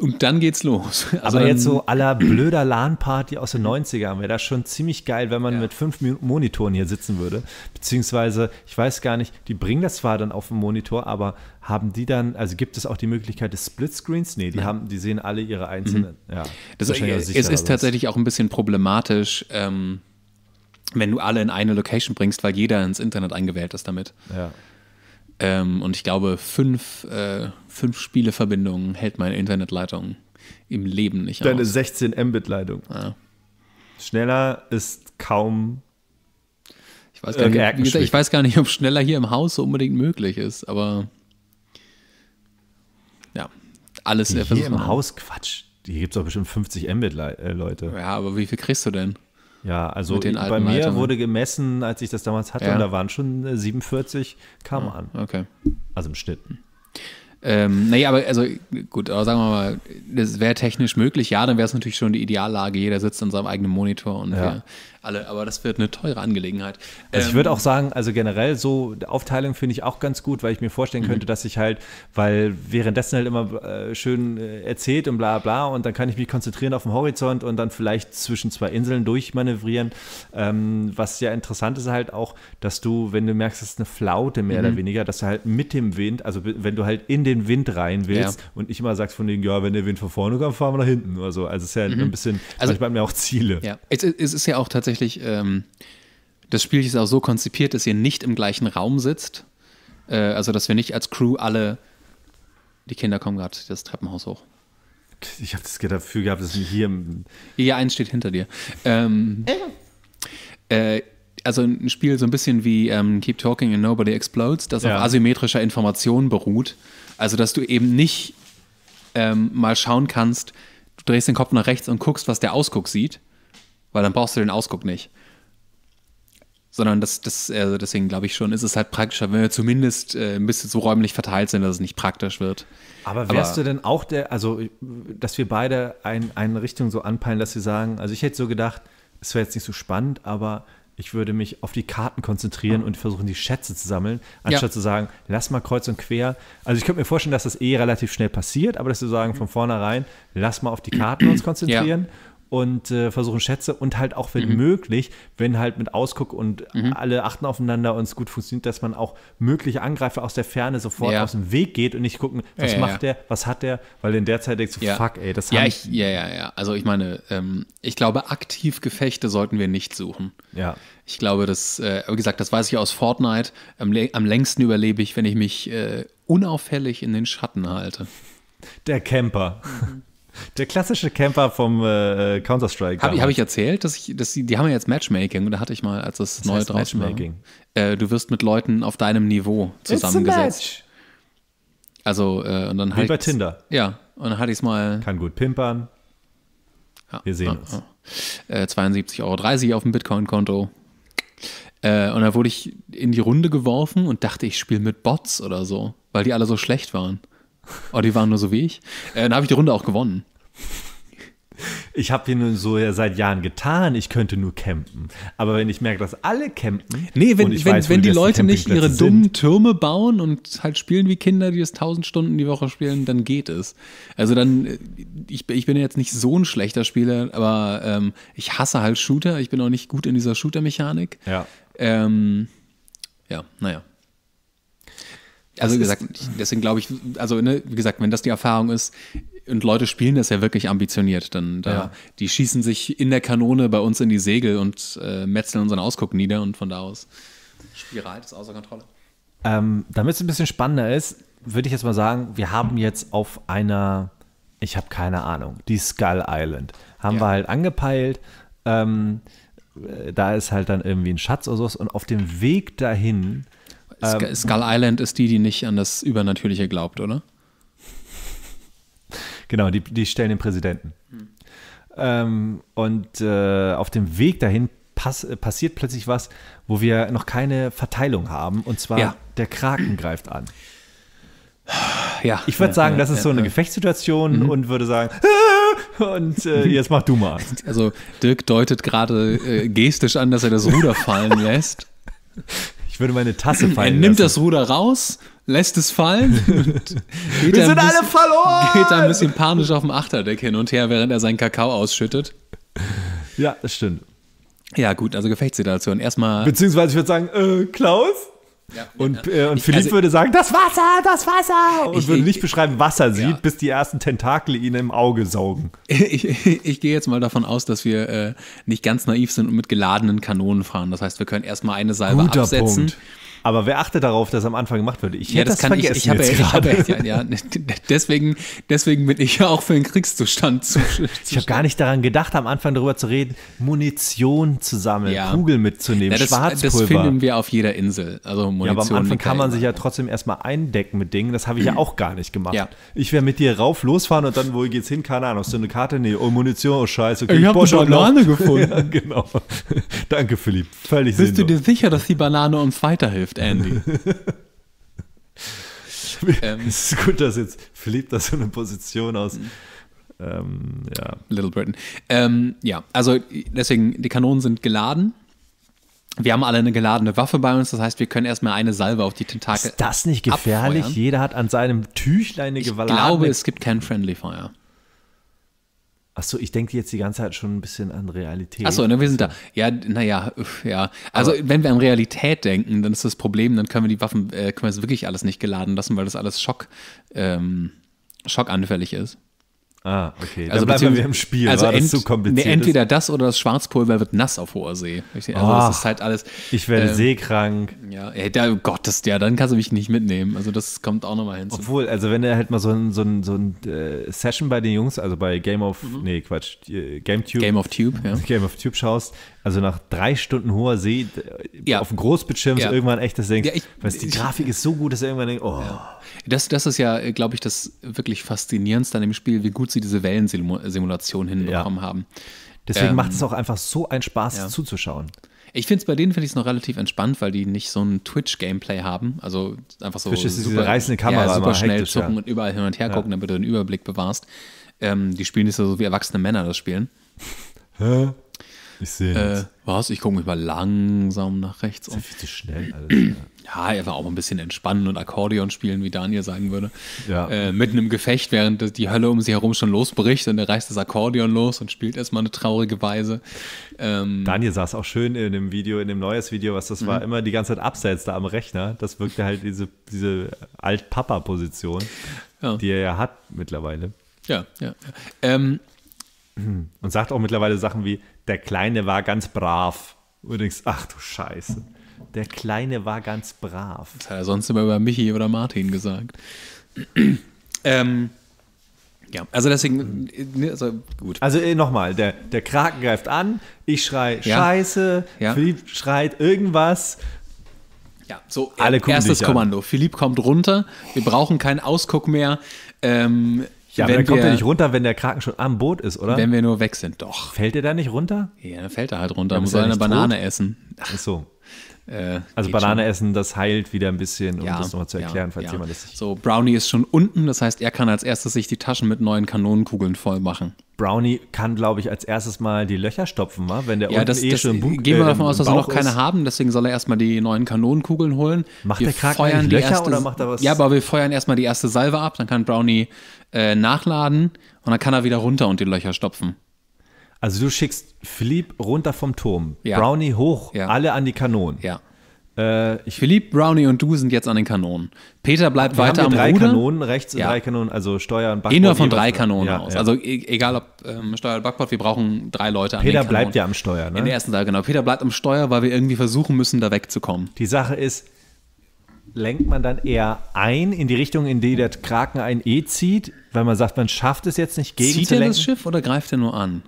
und dann geht's los. Also Aber jetzt so aller blöder LAN-Party aus den 90ern wäre das schon ziemlich geil, wenn man ja. mit fünf Monitoren hier sitzen würde. Beziehungsweise, ich weiß gar nicht, die bringen das zwar dann auf den Monitor, aber haben die dann, also gibt es auch die Möglichkeit des Splitscreens? Nee, die ja. haben, die sehen alle ihre einzelnen. Mhm. Ja, das ist, äh, es ist tatsächlich auch ein bisschen problematisch, ähm, wenn du alle in eine Location bringst, weil jeder ins Internet eingewählt ist damit. Ja. Ähm, und ich glaube, fünf äh, fünf Spieleverbindungen hält meine Internetleitung im Leben nicht Deine aus. Deine 16 Mbit-Leitung. Ja. Schneller ist kaum. Ich weiß, gar äh, nicht, wie gesagt, ich weiß gar nicht, ob schneller hier im Haus so unbedingt möglich ist, aber ja, alles Hier im noch. Haus Quatsch. Hier gibt es doch bestimmt 50 Mbit-Leute. Äh, ja, aber wie viel kriegst du denn? Ja, also bei mir Leitungen. wurde gemessen, als ich das damals hatte, ja. und da waren schon 47 äh, kam ja, an. Okay. Also im Schnitt. Ähm, naja, aber also gut, aber sagen wir mal, das wäre technisch möglich, ja, dann wäre es natürlich schon die Ideallage, jeder sitzt an seinem eigenen Monitor und ja alle, aber das wird eine teure Angelegenheit. Also ich ähm, würde auch sagen, also generell so Aufteilung finde ich auch ganz gut, weil ich mir vorstellen könnte, mhm. dass ich halt, weil währenddessen halt immer äh, schön äh, erzählt und bla bla und dann kann ich mich konzentrieren auf den Horizont und dann vielleicht zwischen zwei Inseln durchmanövrieren. Ähm, was ja interessant ist halt auch, dass du, wenn du merkst, es ist eine Flaute mehr mhm. oder weniger, dass du halt mit dem Wind, also wenn du halt in den Wind rein willst ja. und ich immer sagst von denen, ja, wenn der Wind von vorne kommt, fahren wir nach hinten oder so. Also es ist ja mhm. ein bisschen, also, manchmal haben wir auch Ziele. Ja, es, es ist ja auch tatsächlich tatsächlich, ähm, das Spiel ist auch so konzipiert, dass ihr nicht im gleichen Raum sitzt. Äh, also, dass wir nicht als Crew alle, die Kinder kommen gerade das Treppenhaus hoch. Ich habe das Gefühl gehabt, dass hier. Ja, eins steht hinter dir. Ähm, äh. also ein Spiel so ein bisschen wie ähm, Keep Talking and Nobody Explodes, das ja. auf asymmetrischer Information beruht. Also, dass du eben nicht ähm, mal schauen kannst, du drehst den Kopf nach rechts und guckst, was der Ausguck sieht, weil dann brauchst du den Ausguck nicht. Sondern das, das, also deswegen glaube ich schon, ist es halt praktischer, wenn wir zumindest äh, ein bisschen so räumlich verteilt sind, dass es nicht praktisch wird. Aber wärst Aber, du denn auch der, also dass wir beide ein, eine Richtung so anpeilen, dass sie sagen, also ich hätte so gedacht, es wäre jetzt nicht so spannend, aber ich würde mich auf die Karten konzentrieren und versuchen, die Schätze zu sammeln, anstatt ja. zu sagen, lass mal kreuz und quer. Also ich könnte mir vorstellen, dass das eh relativ schnell passiert, aber dass wir sagen von vornherein, lass mal auf die Karten uns konzentrieren ja und äh, versuchen Schätze und halt auch, wenn mhm. möglich, wenn halt mit Ausguck und mhm. alle achten aufeinander und es gut funktioniert, dass man auch mögliche Angreifer aus der Ferne sofort ja. aus dem Weg geht und nicht gucken, was ja, ja, macht der, was hat der, weil in der Zeit denkst du, fuck, ey, das ja, ich, Ja, ja, ja. Also ich meine, ähm, ich glaube, aktiv Gefechte sollten wir nicht suchen. Ja. Ich glaube, das, äh, wie gesagt, das weiß ich aus Fortnite. Am, am längsten überlebe ich, wenn ich mich äh, unauffällig in den Schatten halte. Der Camper. Mhm. Der klassische Camper vom äh, äh Counter-Strike. Habe hab ich erzählt, dass ich, dass die, die haben ja jetzt Matchmaking und da hatte ich mal, als das, das neu draußen Matchmaking. war. Äh, du wirst mit Leuten auf deinem Niveau zusammengesetzt. It's a match. Also, äh, und dann Wie halt. Wie bei Tinder. Ja, und dann hatte ich es mal. Kann gut pimpern. Ja, Wir sehen ja, uns. Ja. Äh, 72,30 Euro auf dem Bitcoin-Konto. Äh, und da wurde ich in die Runde geworfen und dachte, ich spiele mit Bots oder so, weil die alle so schlecht waren. Oh, die waren nur so wie ich. Äh, dann habe ich die Runde auch gewonnen ich habe hier nur so ja seit Jahren getan, ich könnte nur campen. Aber wenn ich merke, dass alle campen. Nee, wenn, wenn, weiß, wenn die, die Leute nicht ihre dummen Türme bauen und halt spielen wie Kinder, die es tausend Stunden die Woche spielen, dann geht es. Also dann, äh, ich, ich bin jetzt nicht so ein schlechter Spieler, aber ähm, ich hasse halt Shooter. Ich bin auch nicht gut in dieser Shooter-Mechanik. Ja. Ähm, ja, naja. Also wie gesagt, deswegen glaube ich, also ne, wie gesagt, wenn das die Erfahrung ist, und Leute spielen das ja wirklich ambitioniert, denn da, ja. die schießen sich in der Kanone bei uns in die Segel und äh, metzeln unseren Ausguck nieder und von da aus Spiralt ist außer Kontrolle. Ähm, Damit es ein bisschen spannender ist, würde ich jetzt mal sagen, wir haben jetzt auf einer, ich habe keine Ahnung, die Skull Island, haben ja. wir halt angepeilt. Ähm, äh, da ist halt dann irgendwie ein Schatz oder sowas und auf dem Weg dahin. Ähm, Skull Island ist die, die nicht an das Übernatürliche glaubt, oder? Genau, die, die stellen den Präsidenten. Hm. Ähm, und äh, auf dem Weg dahin pass, passiert plötzlich was, wo wir noch keine Verteilung haben. Und zwar ja. der Kraken greift an. Ja. Ich würde ja, sagen, ja, das ist so eine Gefechtssituation mhm. und würde sagen, ah! und äh, jetzt mach du mal. Also Dirk deutet gerade äh, gestisch an, dass er das Ruder fallen lässt. Ich würde meine Tasse fallen. Er nimmt das Ruder raus, lässt es fallen. Wir sind bisschen, alle verloren! Geht da ein bisschen panisch auf dem Achterdeck hin und her, während er seinen Kakao ausschüttet. Ja, das stimmt. Ja, gut, also Gefechtssituation. Erstmal. Beziehungsweise, ich würde sagen, äh, Klaus? Ja, und, ja. Äh, und ich, Philipp also, würde sagen, das Wasser, das Wasser! Und ich, würde nicht ich, beschreiben, was er sieht, ja. bis die ersten Tentakel ihn im Auge saugen. Ich, gehe jetzt mal davon aus, dass wir äh, nicht ganz naiv sind und mit geladenen Kanonen fahren. Das heißt, wir können erstmal eine Salve Guter absetzen. Punkt. Aber wer achtet darauf, dass am Anfang gemacht wird? Ich ja, das, das kann vergessen ich, ich habe jetzt ja, gerade. Ja, ja, deswegen, deswegen bin ich ja auch für den Kriegszustand zuständig. Ich habe gar nicht daran gedacht, am Anfang darüber zu reden, Munition zu sammeln, ja. Kugeln mitzunehmen, äh, das, Schwarzpulver. Das finden wir auf jeder Insel. Also Munition. Ja, aber am Anfang kann man sich ja trotzdem erstmal eindecken mit Dingen. Das habe ich ja auch gar nicht gemacht. Ja. Ich wäre mit dir rauf, losfahren und dann, wo geht's hin? Keine Ahnung. Hast du eine Karte? Nee, oh, Munition, oh Scheiße. Okay, ich, habe eine Banane gefunden. genau. Danke, Philipp. Völlig Bist sinnlos. du dir sicher, dass die Banane uns weiterhilft? trifft Andy. ähm, es ist gut, dass jetzt Philipp da so eine Position aus. Mhm. Ähm, ja. Little Britain. Ähm, ja, also deswegen, die Kanonen sind geladen. Wir haben alle eine geladene Waffe bei uns, das heißt, wir können erstmal eine Salve auf die Tentakel. Ist das nicht gefährlich? Abfeuern. Jeder hat an seinem Tüchlein eine Ich glaube, es gibt kein Friendly Fire. Achso, ich denke jetzt die ganze Zeit schon ein bisschen an Realität. Achso, ne, wir sind da. Ja, naja, ja. Also, Aber wenn wir an Realität denken, dann ist das Problem, dann können wir die Waffen, äh, können wir das wirklich alles nicht geladen lassen, weil das alles Schock, ähm, schockanfällig ist. Ah, okay. Dann also bleiben wir im Spiel. Also War das zu kompliziert? Nee, entweder das oder das Schwarzpulver wird nass auf hoher See. Also oh, das ah, ist halt alles. Ich werde ähm, seekrank. Ja, ey, da, oh Gottes, ja, dann kannst du mich nicht mitnehmen. Also das kommt auch nochmal hinzu. Obwohl, also wenn er halt mal so ein, so ein, so ein äh, Session bei den Jungs, also bei Game of, mhm. nee, Quatsch, äh, Game Tube. Game of Tube, ja. Game of Tube schaust, also nach drei Stunden hoher See ja. auf dem Großbildschirm ja. irgendwann echt das Ding. Ja, ich, weißt, die ich, Grafik ist so gut, dass er irgendwann denkt, oh. Das, das ist ja, äh, glaube ich, das wirklich Faszinierendste an dem Spiel, wie gut gut sie diese Wellensimulation hinbekommen ja. haben. Deswegen ähm, macht es ähm, auch einfach so einen Spaß ja. zuzuschauen. Ich finde es bei denen finde ich es noch relativ entspannt, weil die nicht so ein Twitch-Gameplay haben. Also einfach so Twitch ist super, diese reißende Kamera, ja, super schnell zucken ja. und überall hin und her gucken, damit du den Überblick bewahrst. Ähm, die spielen nicht so, wie erwachsene Männer das spielen. Hä? Ich sehe äh, Was? Ich gucke mich mal langsam nach rechts um. Das ist ja viel zu schnell alles. ja ja, er war auch ein bisschen entspannen und Akkordeon spielen, wie Daniel sagen würde. Ja. Äh, mitten im Gefecht, während die Hölle um sie herum schon losbricht und er reißt das Akkordeon los und spielt erstmal eine traurige Weise. Ähm, Daniel saß auch schön in dem Video, in dem neues Video, was das mhm. war, immer die ganze Zeit abseits da am Rechner. Das wirkte halt diese, diese Alt-Papa-Position, ja. die er ja hat mittlerweile. Ja, ja. Ähm, und sagt auch mittlerweile Sachen wie, der Kleine war ganz brav. Und du denkst, ach du Scheiße. Der Kleine war ganz brav. Das hat er sonst immer über Michi oder Martin gesagt. ähm, ja, also deswegen, ne, also gut. Also äh, nochmal, der, der Kraken greift an, ich schrei ja. Scheiße, ja. Philipp schreit irgendwas. Ja, so Alle erstes Kommando. An. Philipp kommt runter, wir brauchen keinen Ausguck mehr. Ähm, ja, aber dann kommt er nicht runter, wenn der Kraken schon am Boot ist, oder? Wenn wir nur weg sind, doch. Fällt er da nicht runter? Ja, dann fällt er halt runter, ja, muss er eine tot? Banane essen. Ach so. Äh, also Banane schon. essen, das heilt wieder ein bisschen, um ja, das nochmal zu erklären, ja, falls ja. jemand das. so, Brownie ist schon unten, das heißt, er kann als erstes sich die Taschen mit neuen Kanonenkugeln voll machen. Brownie kann, glaube ich, als erstes mal die Löcher stopfen, wa? wenn der ja, unten das, eh das schon Bug, Gehen wir äh, davon aus, dass wir noch keine ist. haben, deswegen soll er erstmal die neuen Kanonenkugeln holen. Macht wir der Kraken Löcher erste, oder macht er was? Ja, aber wir feuern erstmal die erste Salve ab, dann kann Brownie äh, nachladen und dann kann er wieder runter und die Löcher stopfen. Also du schickst Philipp runter vom Turm, ja. Brownie hoch, ja. alle an die Kanonen. Ja. Äh, ich Philipp, Brownie und du sind jetzt an den Kanonen. Peter bleibt wir weiter haben drei am drei Kanonen, rechts ja. drei Kanonen, also Steuer und Backbord. Gehen wir von drei Kanonen ja, aus. Ja. Also e-, egal ob ähm, Steuer oder Backbord, wir brauchen drei Leute an Peter bleibt ja am Steuer, ne? In der ersten Teil, genau. Peter bleibt am Steuer, weil wir irgendwie versuchen müssen, da wegzukommen. Die Sache ist, lenkt man dann eher ein in die Richtung, in die der Kraken ein E zieht, weil man sagt, man schafft es jetzt nicht gegen Zieht er das Schiff oder greift er nur an?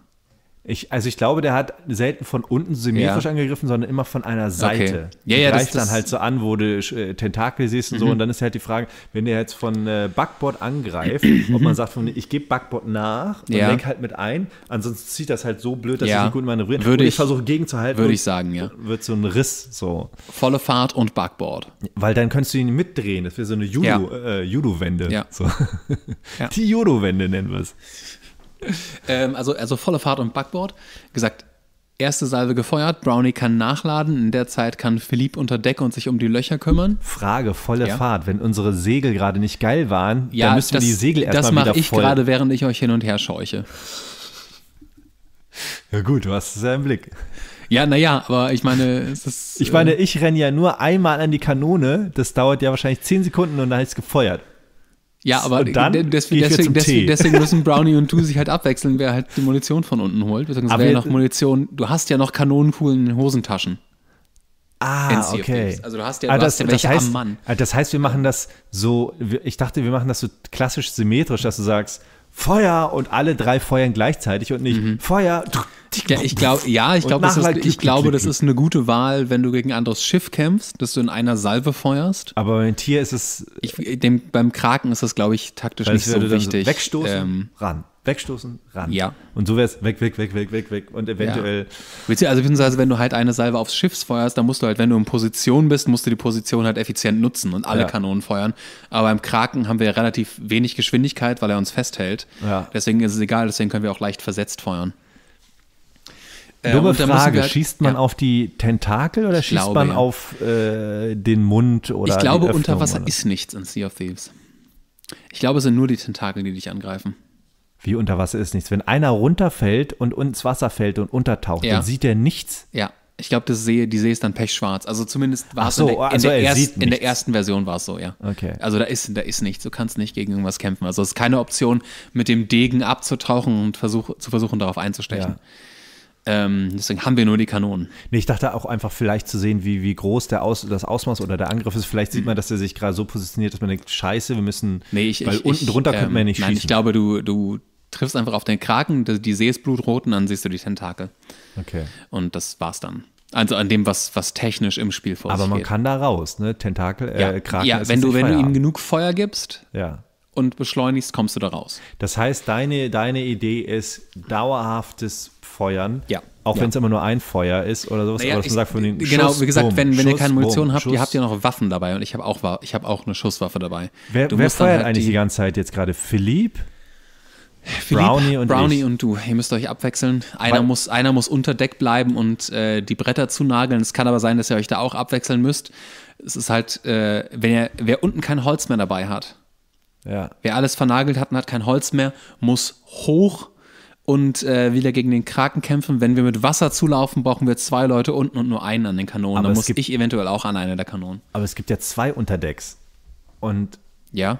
Ich, also ich glaube, der hat selten von unten symmetrisch ja. angegriffen, sondern immer von einer Seite. Okay. Ja, ja, das, greift das, dann halt so an, wo du äh, Tentakel siehst und mhm. so. Und dann ist halt die Frage, wenn der jetzt von äh, Backboard angreift, ob man sagt, von, ich gebe Backboard nach und ja. lenk halt mit ein. Ansonsten zieht das halt so blöd, dass ja. ich nicht gut manövrieren Würde und ich, ich versuche gegenzuhalten. Würde ich sagen, ja. Wird so ein Riss so. Volle Fahrt und Backboard. Weil dann könntest du ihn mitdrehen. Das wäre so eine Judo, ja. äh, Judo-Wende. Ja. So. Die Judo-Wende nennen wir es. ähm, also, also volle Fahrt und Backboard. Gesagt, erste Salve gefeuert, Brownie kann nachladen, in der Zeit kann Philipp unter Deck und sich um die Löcher kümmern. Frage, volle ja. Fahrt, wenn unsere Segel gerade nicht geil waren, ja, dann müssen wir die Segel erstmal wieder Das mache ich gerade, während ich euch hin und her scheuche. Ja gut, du hast es ja im Blick. Ja, naja, aber ich meine, es ist. Ich meine, äh, ich renne ja nur einmal an die Kanone, das dauert ja wahrscheinlich 10 Sekunden und dann ist es gefeuert. Ja, aber dann deswegen, deswegen, deswegen, deswegen, müssen Brownie und Du sich halt abwechseln, wer halt die Munition von unten holt. Beziehungsweise aber wer noch Munition. Du hast ja noch Kanonenkugeln in den Hosentaschen. Ah, okay. Also du hast ja, ah, das, ja das heißt, am Mann. Ah, das heißt, wir machen das so, ich dachte, wir machen das so klassisch symmetrisch, dass du sagst, Feuer und alle drei feuern gleichzeitig und nicht mhm. Feuer. Ja, ich glaube, ja, ich, glaub, das ist, halt ich glaube, das ist eine gute Wahl, wenn du gegen ein anderes Schiff kämpfst, dass du in einer Salve feuerst. Aber beim Tier ist es. Ich, dem, beim Kraken ist das, glaube ich, taktisch nicht so wichtig. wegstoßen, ähm, ran wegstoßen, ran. Ja. Und so wäre es weg, weg, weg, weg, weg, weg. Und eventuell. Ja. Also beziehungsweise, wenn du halt eine Salve aufs Schiff feuerst, dann musst du halt, wenn du in Position bist, musst du die Position halt effizient nutzen und alle ja. Kanonen feuern. Aber beim Kraken haben wir relativ wenig Geschwindigkeit, weil er uns festhält. Ja. Deswegen ist es egal, deswegen können wir auch leicht versetzt feuern. Äh, Dumme äh, Frage, halt, schießt man ja. auf die Tentakel oder ich schießt glaube, man ja. auf äh, den Mund oder Ich glaube, unter Wasser oder? ist nichts in Sea of Thieves. Ich glaube, es sind nur die Tentakel, die dich angreifen. Wie unter Wasser ist nichts. Wenn einer runterfällt und ins Wasser fällt und untertaucht, ja. dann sieht er nichts. Ja, ich glaube, See, die See ist dann pechschwarz. Also zumindest war es so, in, der, in, also der erst, in, der ersten Version war es so, ja. Okay. Also da ist, da ist nichts. Du kannst nicht gegen irgendwas kämpfen. Also es ist keine Option, mit dem Degen abzutauchen und versuch, zu versuchen, darauf einzustechen. Ja. Ähm, deswegen haben wir nur die Kanonen. Nee, ich dachte auch einfach vielleicht zu sehen, wie, wie groß der Aus, das Ausmaß oder der Angriff ist. Vielleicht sieht mhm. man, dass er sich gerade so positioniert, dass man denkt, scheiße, wir müssen, nee, ich, weil ich, unten drunter ähm, könnte man ja ähm, nicht nein, schießen. Nein, ich glaube, du, du, triffst einfach auf den Kraken, die, die See ist blutrot und dann siehst du die Tentakel. Okay. Und das war's dann. Also an dem, was, was technisch im Spiel vorgeht. Aber man geht. kann da raus, ne? Tentakel, äh, ja. Kraken. Ja, wenn du, wenn du ihm genug Feuer gibst ja. und beschleunigst, kommst du da raus. Das heißt, deine, deine Idee ist dauerhaftes Feuern. Ja. Auch ja. wenn es immer nur ein Feuer ist oder sowas, naja, aber ich, sagt von den Genau, Schuss, wie gesagt, boom, wenn, wenn Schuss, ihr keine Munition boom, habt, Schuss. ihr habt ja noch Waffen dabei und ich habe auch, hab auch eine Schusswaffe dabei. Wer, du wer feuert halt eigentlich die, die ganze Zeit jetzt gerade? Philipp? Philipp, Brownie und Brownie ich. und du, ihr müsst euch abwechseln. Einer muss, einer muss unter Deck bleiben und äh, die Bretter zunageln. Es kann aber sein, dass ihr euch da auch abwechseln müsst. Es ist halt, äh, wenn ihr, wer unten kein Holz mehr dabei hat, ja. wer alles vernagelt hat und hat kein Holz mehr, muss hoch und äh, wieder gegen den Kraken kämpfen. Wenn wir mit Wasser zulaufen, brauchen wir zwei Leute unten und nur einen an den Kanonen. Aber Dann muss gibt, ich eventuell auch an einer der Kanonen. Aber es gibt ja zwei Unterdecks. Und ja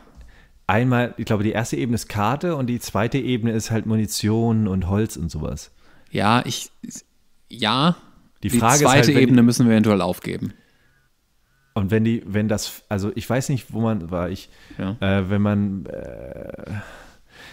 einmal, ich glaube, die erste Ebene ist Karte und die zweite Ebene ist halt Munition und Holz und sowas. Ja, ich. Ja. Die, Frage halt, die zweite ist halt, Ebene die, müssen wir eventuell aufgeben. Und wenn die, wenn das, also ich weiß nicht, wo man war ich, ja. äh, wenn man, äh,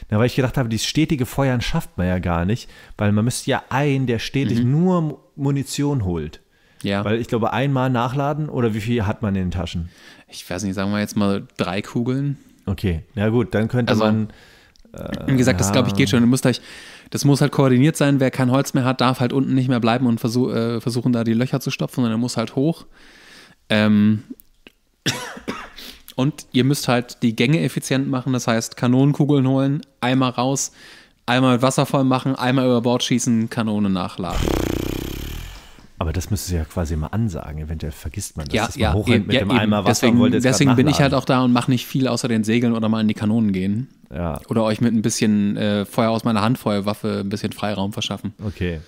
na, weil ich gedacht habe, dieses stetige Feuern schafft man ja gar nicht, weil man müsste ja einen, der stetig mhm. nur Munition holt. Ja. Weil ich glaube, einmal nachladen oder wie viel hat man in den Taschen? Ich weiß nicht, sagen wir jetzt mal drei Kugeln. Okay, ja gut, dann könnte also, man. Äh, wie gesagt, ja. das glaube ich geht schon. Du musst halt, das muss halt koordiniert sein. Wer kein Holz mehr hat, darf halt unten nicht mehr bleiben und versuch, äh, versuchen, da die Löcher zu stopfen, sondern er muss halt hoch. Ähm, und ihr müsst halt die Gänge effizient machen, das heißt Kanonenkugeln holen, einmal raus, einmal mit Wasser voll machen, einmal über Bord schießen, Kanone nachladen. Aber das müsstest du ja quasi mal ansagen. Eventuell vergisst man das. Ja, dass ja, mit ja, dem eben. Eimer Wasser deswegen, und wollte Deswegen bin ich halt auch da und mache nicht viel außer den Segeln oder mal in die Kanonen gehen. Ja. Oder euch mit ein bisschen äh, Feuer aus meiner Handfeuerwaffe ein bisschen Freiraum verschaffen. Okay.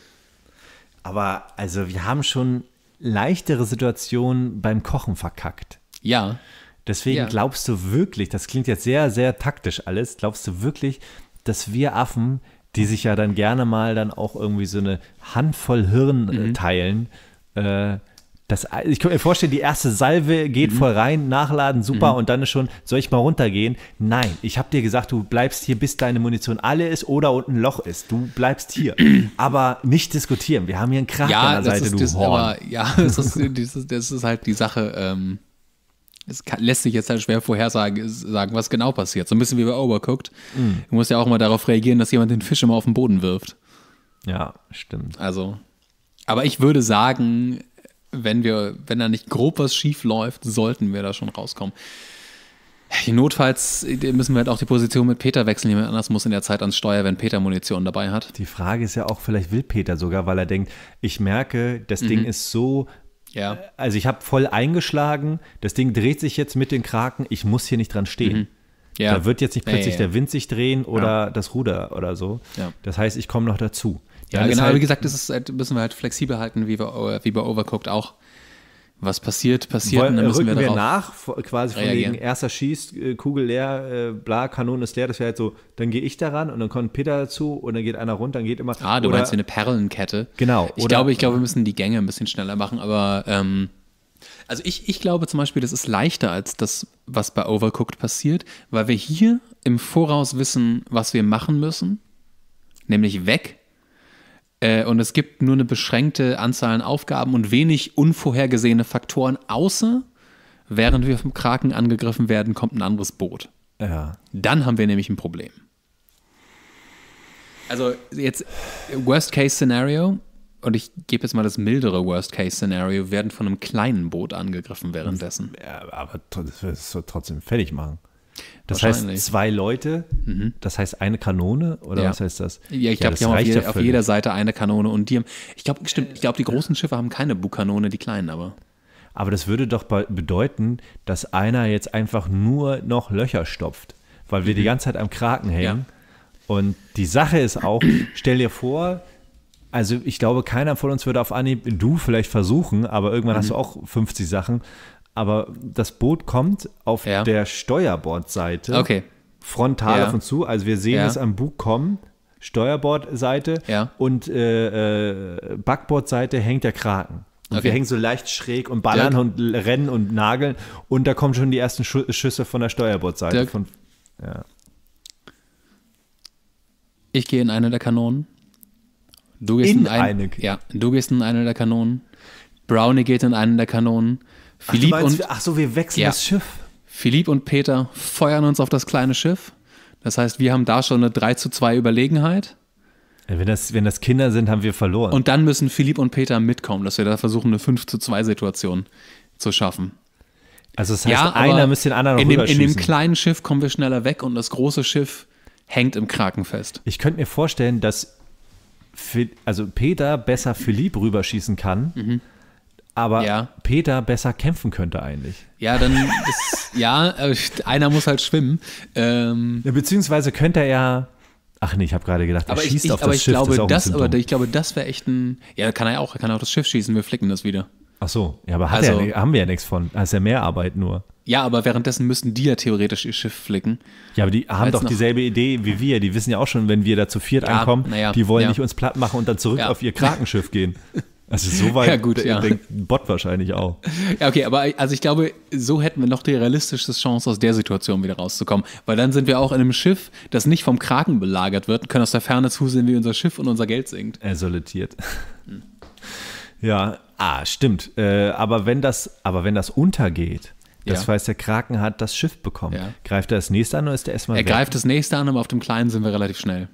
Aber also wir haben schon leichtere Situationen beim Kochen verkackt. Ja. Deswegen ja. glaubst du wirklich, das klingt jetzt sehr, sehr taktisch alles, glaubst du wirklich, dass wir Affen die sich ja dann gerne mal dann auch irgendwie so eine Handvoll Hirn äh, mhm. teilen. Äh, das, ich könnte mir vorstellen, die erste Salve geht mhm. voll rein, nachladen, super, mhm. und dann ist schon, soll ich mal runtergehen? Nein, ich habe dir gesagt, du bleibst hier, bis deine Munition alle ist oder unten ein Loch ist. Du bleibst hier. aber nicht diskutieren. Wir haben hier einen Krach ja, an der Seite, ist, du das, Horn. Aber, ja, das ist, das, ist, das ist, halt die Sache. Ähm es kann, lässt sich jetzt halt schwer vorhersagen, was genau passiert. So ein bisschen wie bei Overcooked. Mhm. Du musst ja auch mal darauf reagieren, dass jemand den Fisch immer auf den Boden wirft. Ja, stimmt. Also, aber ich würde sagen, wenn wir, wenn da nicht grob was schief läuft, sollten wir da schon rauskommen. Notfalls äh, müssen wir halt auch die Position mit Peter wechseln. Jemand anders muss in der Zeit ans Steuer, wenn Peter Munition dabei hat. Die Frage ist ja auch, vielleicht will Peter sogar, weil er denkt, ich merke, das mhm. Ding ist so ja. Also ich habe voll eingeschlagen, das Ding dreht sich jetzt mit den Kraken, ich muss hier nicht dran stehen. Mhm. Ja. Da wird jetzt nicht plötzlich ja, ja, der Wind sich drehen oder das Ruder oder so. Das heißt, ich komme noch dazu. Dann ja, genau, halt, wie gesagt, das ist, halt, müssen wir halt flexibel halten, wie, wir, äh, wie bei Overcooked auch was passiert, passiert. Wollen, und dann müssen wir, wir nach, quasi von wegen, erster schießt, äh, Kugel leer, äh, bla, Kanone ist leer. Das wäre halt so, dann gehe ich daran und dann kommt Peter dazu und dann geht einer runter, dann geht immer. Ah, du oder, meinst wie eine Perlenkette. Genau. Ich oder, glaube, ich glaube, wir müssen die Gänge ein bisschen schneller machen, aber ähm, also ich, ich glaube zum Beispiel, das ist leichter als das, was bei Overcooked passiert, weil wir hier im Voraus wissen, was wir machen müssen, nämlich weg äh, und es gibt nur eine beschränkte Anzahl an Aufgaben und wenig unvorhergesehene Faktoren, außer während wir vom Kraken angegriffen werden, kommt ein anderes Boot. Ja. Dann haben wir nämlich ein Problem. Also jetzt Worst-Case-Szenario, und ich gebe jetzt mal das mildere Worst-Case-Szenario, werden von einem kleinen Boot angegriffen währenddessen. Ja, aber das wird es trotzdem fertig machen. Das heißt zwei Leute, mhm. das heißt eine Kanone oder ja. was heißt das? Ja, ich glaube, ja, die haben auf, je, auf jeder Seite eine Kanone und die haben, ich glaube, stimmt, ich glaube, die großen Schiffe haben keine Bugkanone, die kleinen aber. Aber das würde doch bedeuten, dass einer jetzt einfach nur noch Löcher stopft, weil wir mhm. die ganze Zeit am Kraken hängen. Ja. Und die Sache ist auch, stell dir vor, also ich glaube, keiner von uns würde auf Anhieb, du vielleicht versuchen, aber irgendwann mhm. hast du auch 50 Sachen, aber das Boot kommt auf ja. der Steuerbordseite okay. frontal ja. auf uns zu. Also wir sehen ja. es am Bug kommen, Steuerbordseite und äh, äh, Backbordseite hängt der Kraken. Und okay. wir hängen so leicht schräg und ballern Dirk. und rennen und nageln. Und da kommen schon die ersten Schu Schüsse von der Steuerbordseite. Von, ja. Ich gehe in eine der Kanonen. Du gehst in, in ein, eine. Ja, du gehst in eine der Kanonen. Brownie geht in eine der Kanonen. Philipp ach, meinst, und, ach so, wir wechseln ja. das Schiff. Philipp und Peter feuern uns auf das kleine Schiff. Das heißt, wir haben da schon eine 3 zu 2 Überlegenheit. Wenn das, wenn das Kinder sind, haben wir verloren. Und dann müssen Philipp und Peter mitkommen, dass wir da versuchen, eine 5 zu 2 Situation zu schaffen. Also das heißt, ja, einer müsste den anderen in dem, in dem kleinen Schiff kommen wir schneller weg und das große Schiff hängt im Kraken fest. Ich könnte mir vorstellen, dass also Peter besser Philipp rüberschießen kann, mhm aber ja. Peter besser kämpfen könnte eigentlich. Ja, dann ist, ja, äh, einer muss halt schwimmen. Ähm, beziehungsweise könnte er ja. Ach nee, ich habe gerade gedacht, er aber schießt ich, ich, auf das aber Schiff. Glaube, das, das aber ich glaube, das wäre echt ein. Ja, kann er auch, er kann auch das Schiff schießen, wir flicken das wieder. Ach so, ja, aber also, er, ne, haben wir ja nichts von. Das ist ja mehr Arbeit nur. Ja, aber währenddessen müssen die ja theoretisch ihr Schiff flicken. Ja, aber die haben Weil's doch dieselbe Idee wie wir. Die wissen ja auch schon, wenn wir da zu viert ja, ankommen, ja, die wollen ja. nicht uns platt machen und dann zurück auf ihr Krakenschiff gehen. Also so weit ja, gut, ja. denkt ein Bot wahrscheinlich auch. Ja, okay, aber also ich glaube, so hätten wir noch die realistischste Chance, aus der Situation wieder rauszukommen. Weil dann sind wir auch in einem Schiff, das nicht vom Kraken belagert wird, können aus der Ferne zusehen, wie unser Schiff und unser Geld sinkt. Er solitiert. Hm. Ja, ah, stimmt. Äh, aber, wenn das, aber wenn das untergeht, das ja. heißt, der Kraken hat das Schiff bekommen. Ja. Greift er das nächste an oder ist der erstmal Er weg? greift das nächste an, aber auf dem kleinen sind wir relativ schnell.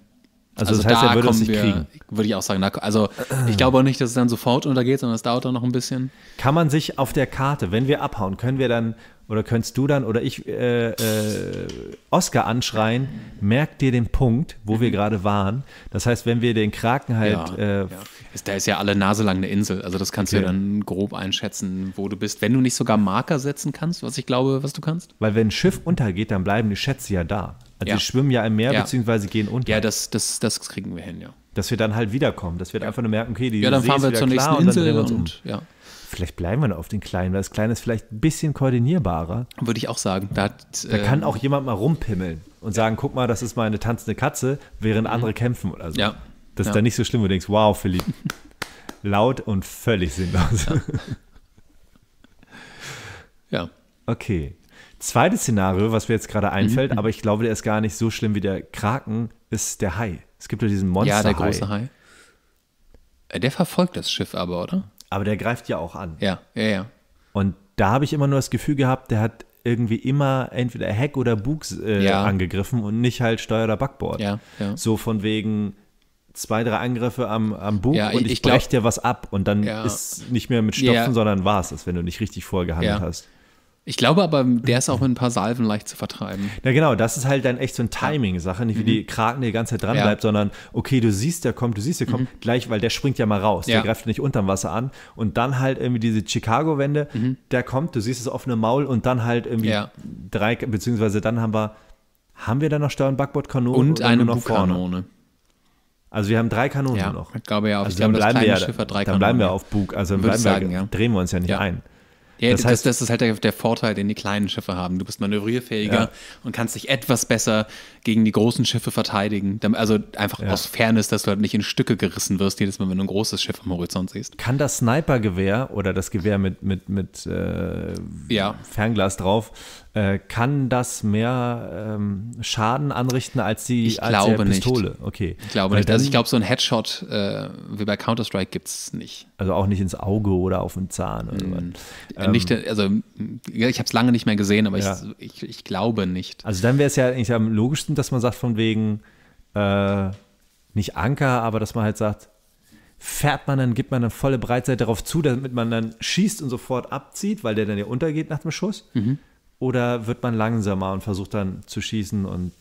Also, also das heißt, da er würde es nicht wir, kriegen. Würde ich auch sagen. Da, also ich glaube auch nicht, dass es dann sofort untergeht, sondern es dauert dann noch ein bisschen. Kann man sich auf der Karte, wenn wir abhauen, können wir dann oder könntest du dann oder ich äh, äh, Oscar anschreien, merk dir den Punkt, wo wir mhm. gerade waren. Das heißt, wenn wir den Kraken halt. Ja, äh, ja. Ist, da ist ja alle Nase lang eine Insel. Also das kannst okay. du ja dann grob einschätzen, wo du bist. Wenn du nicht sogar Marker setzen kannst, was ich glaube, was du kannst. Weil wenn ein Schiff untergeht, dann bleiben die Schätze ja da. Also ja. die schwimmen ja im Meer, ja. beziehungsweise gehen unter. Ja, das, das, das kriegen wir hin, ja. Dass wir dann halt wiederkommen, dass wir ja. einfach nur merken, okay, die Ja, dann See fahren wir zur nächsten Insel und, um. und ja. Vielleicht bleiben wir noch auf den Kleinen, weil das Kleine ist vielleicht ein bisschen koordinierbarer. Würde ich auch sagen. Da, hat, da äh, kann auch jemand mal rumpimmeln und sagen, guck mal, das ist meine tanzende Katze, während mhm. andere kämpfen oder so. Ja. Das ist dann nicht so schlimm, wo du denkst, wow, Philipp. Laut und völlig sinnlos. ja. Okay. Zweites Szenario, was mir jetzt gerade einfällt, mhm. aber ich glaube, der ist gar nicht so schlimm wie der Kraken, ist der Hai. Es gibt ja diesen Monster. Ja, der große Hai. Äh, der verfolgt das Schiff aber, oder? Aber der greift ja auch an. Ja, ja, ja. Und da habe ich immer nur das Gefühl gehabt, der hat irgendwie immer entweder Heck oder Bug äh, ja. angegriffen und nicht halt Steuer oder Backboard. Ja, ja. So von wegen zwei, drei Angriffe am, am Bug und ich, ich brech dir was ab und dann ist nicht mehr mit Stopfen, sondern war es wenn du nicht richtig vorgehandelt hast. Ich glaube aber, der ist auch mit ein paar Salven leicht zu vertreiben. Ja, genau, das ist halt dann echt so ein Timing-Sache, nicht wie mhm. die Kraken die, die ganze Zeit dran ja. sondern okay, du siehst, der kommt, du siehst, der kommt, mhm. gleich, weil der springt ja mal raus, ja. der greift nicht unterm Wasser an und dann halt irgendwie diese Chicago-Wende, mhm. der kommt, du siehst das offene Maul und dann halt irgendwie ja. drei, beziehungsweise dann haben wir, haben wir dann noch Steuern, Backbord, Kanone und eine noch Bugkanone. Vorne? Also wir haben drei Kanonen noch. Ich glaube ja, also ich glaube, ja, Schiff hat drei dann Kanonen. Dann bleiben wir auf Bug, also bleiben sagen, wir, drehen wir uns ja nicht ein. Ja, das, das, das ist halt der, der, Vorteil, den die kleinen Schiffe haben. Du bist manövrierfähiger ja. und kannst dich etwas besser gegen die großen Schiffe verteidigen. Also einfach ja. aus Fairness, dass du halt nicht in Stücke gerissen wirst, jedes Mal, wenn du ein großes Schiff am Horizont siehst. Kann das Snipergewehr oder das Gewehr mit, mit, mit äh, ja. Fernglas drauf äh, kann das mehr ähm, Schaden anrichten als die ich als glaube Pistole? Nicht. Okay. Ich glaube Weil nicht. Also dann, also ich glaube, so ein Headshot äh, wie bei Counter-Strike gibt es nicht. Also auch nicht ins Auge oder auf den Zahn oder mm. ähm, Nicht, ähm, also ich habe es lange nicht mehr gesehen, aber ja. ich, ich, ich, glaube nicht. Also dann wäre es ja eigentlich am logischsten, dass man sagt, von wegen äh, nicht Anker, aber dass man halt sagt, fährt man dann, gibt man eine volle Breitseite darauf zu, damit man dann schießt und sofort abzieht, weil der dann ja untergeht nach dem Schuss. Mhm. Oder wird man langsamer und versucht dann zu schießen und.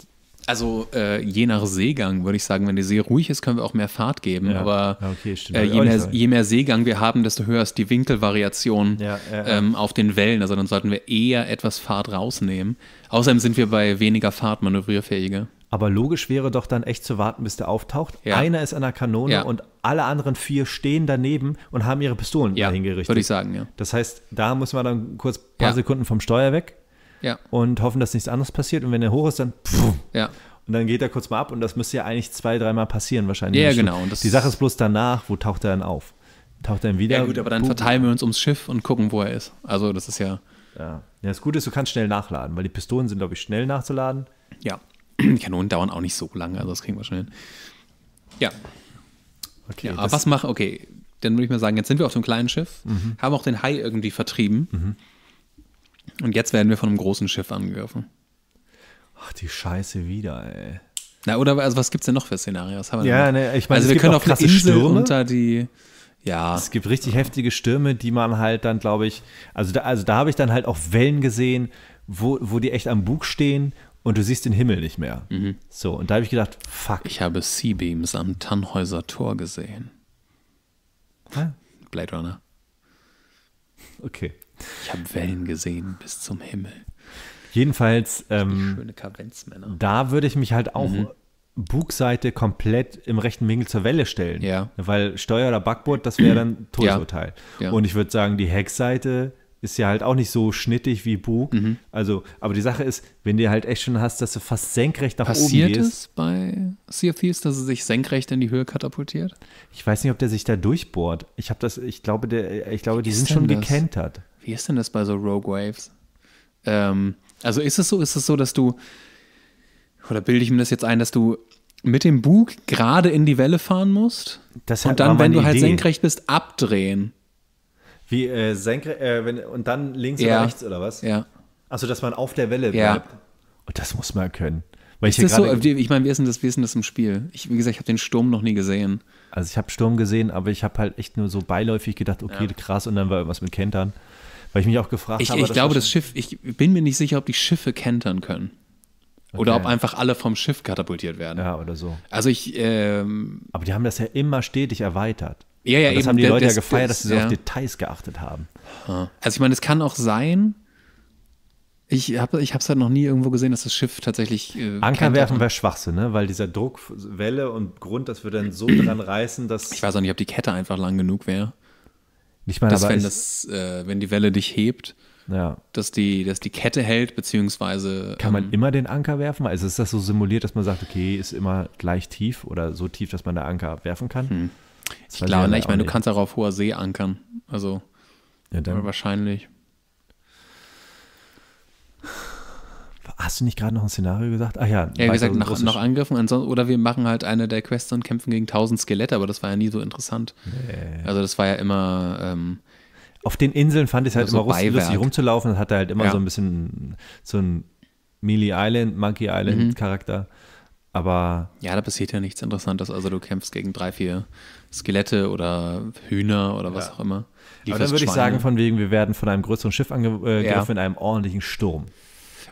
Also äh, je nach Seegang würde ich sagen, wenn die See ruhig ist, können wir auch mehr Fahrt geben. Ja. Aber okay, äh, je, mehr, je, mehr, Seegang wir haben, desto höher ist die Winkelvariation ja, äh, ähm, auf den Wellen. Also dann sollten wir eher etwas Fahrt rausnehmen. Außerdem sind wir bei weniger Fahrt manövrierfähiger. Aber logisch wäre doch dann echt zu warten, bis der auftaucht. Ja. Einer ist an der Kanone ja. und alle anderen vier stehen daneben und haben ihre Pistolen ja, gerichtet. Würde ich sagen, ja. Das heißt, da muss man dann kurz ein paar Sekunden vom Steuer weg ja. und hoffen, dass nichts anderes passiert. Und wenn er hoch ist, dann pff, ja. Und dann geht er kurz mal ab und das müsste ja eigentlich zwei, dreimal passieren wahrscheinlich. Ja, genau. Die Sache ist bloß danach, wo taucht er dann auf? Taucht er dann wieder? Ja gut, aber dann boom. verteilen wir uns ums Schiff und gucken, wo er ist. Also das ist ja... Ja, ja das Gute ist, du kannst schnell nachladen, weil die Pistolen sind, glaube ich, schnell nachzuladen. Ja, Die Kanonen dauern auch nicht so lange, also das kriegen wir schnell hin. Ja. Okay, ja aber was machen, okay, dann würde ich mal sagen, jetzt sind wir auf dem kleinen Schiff, mhm. haben auch den Hai irgendwie vertrieben. Mhm und jetzt werden wir von einem großen Schiff angegriffen. Ach, die Scheiße wieder, ey. Na, oder also was gibt's denn noch für Szenarios? ja, ne, ich meine, also wir können auch eine Insel Stürme. unter die. Ja. Es gibt richtig ja. heftige Stürme, die man halt dann, glaube ich, also da, also da habe ich dann halt auch Wellen gesehen, wo, wo die echt am Bug stehen und du siehst den Himmel nicht mehr. Mhm. So, und da habe ich gedacht, fuck. Ich habe Seabeams am Tannhäuser Tor gesehen. Hä? Blade Runner. Okay. Ich habe Wellen gesehen bis zum Himmel. Jedenfalls, ähm, da würde ich mich halt auch mhm. Bugseite komplett im rechten Winkel zur Welle stellen. Ja. Weil Steuer oder Backbord, das wäre dann Todesurteil. Ja. Ja. Und ich würde sagen, die Heckseite ist ja halt auch nicht so schnittig wie Bug. Mhm. Also, aber die Sache ist, wenn du halt echt schon hast, dass du fast senkrecht nach Passiert oben gehst. Passiert es bei Sea of Thieves, dass er sich senkrecht in die Höhe katapultiert? Ich weiß nicht, ob der sich da durchbohrt. Ich habe das, ich glaube, der, ich glaube, Wie die sind schon das? gekentert. Wie ist denn das bei so Rogue Waves? Ähm, also ist es so, ist es so, dass du, oder bilde ich mir das jetzt ein, dass du mit dem Bug gerade in die Welle fahren musst das und dann, wenn du halt Idee. halt senkrecht bist, abdrehen. Wie äh, senkrecht, äh, wenn, und dann links ja. oder rechts oder was? Ja. Also, dass man auf der Welle bleibt. Und oh, das muss man können. Weil ist ich so, äh, ich meine, wir sind das, wie ist das im Spiel? Ich, wie gesagt, ich habe den Sturm noch nie gesehen. Also ich habe Sturm gesehen, aber ich habe halt echt nur so beiläufig gedacht, okay, ja. krass, und dann war irgendwas mit Kentern. Weil ich mich auch gefragt ich, habe. Ich glaube, das Schiff, ich bin mir nicht sicher, ob die Schiffe kentern können. Okay. Oder ob einfach alle vom Schiff katapultiert werden. Ja, oder so. Also ich. Ähm, Aber die haben das ja immer stetig erweitert. Ja, ja, Und das eben, haben die Leute das, ja gefeiert, das, dass sie ja. so auf Details geachtet haben. Also ich meine, es kann auch sein. Ich habe es halt noch nie irgendwo gesehen, dass das Schiff tatsächlich. Äh, Anker werfen wäre Schwachsinn, ne? weil dieser Druck, Welle und Grund, das würde dann so dran reißen, dass. Ich weiß auch nicht, ob die Kette einfach lang genug wäre. Ich meine, dass wenn, das, äh, wenn die Welle dich hebt, ja. dass, die, dass die Kette hält, beziehungsweise. Kann man ähm, immer den Anker werfen? Also ist das so simuliert, dass man sagt, okay, ist immer gleich tief oder so tief, dass man da Anker werfen kann? Hm. Ich glaube, ich meine, du kannst auch auf hoher See ankern. Also ja, wahrscheinlich. Hast du nicht gerade noch ein Szenario gesagt? Ach ja. Ja, gesagt, nach, noch angriffen. oder wir machen halt eine der Quests und kämpfen gegen 1000 Skelette, aber das war ja nie so interessant. Nee. Also das war ja immer. Ähm, Auf den Inseln fand ich es halt immer Beiwerk. lustig rumzulaufen. Das hatte halt immer ja. so ein bisschen so ein Melee Island, Monkey Island mhm. Charakter. Aber. Ja, da passiert ja nichts Interessantes. Also du kämpfst gegen drei, vier Skelette oder Hühner oder was ja. auch immer. aber dann würde ich sagen, von wegen, wir werden von einem größeren Schiff angegriffen äh, ja. in einem ordentlichen Sturm.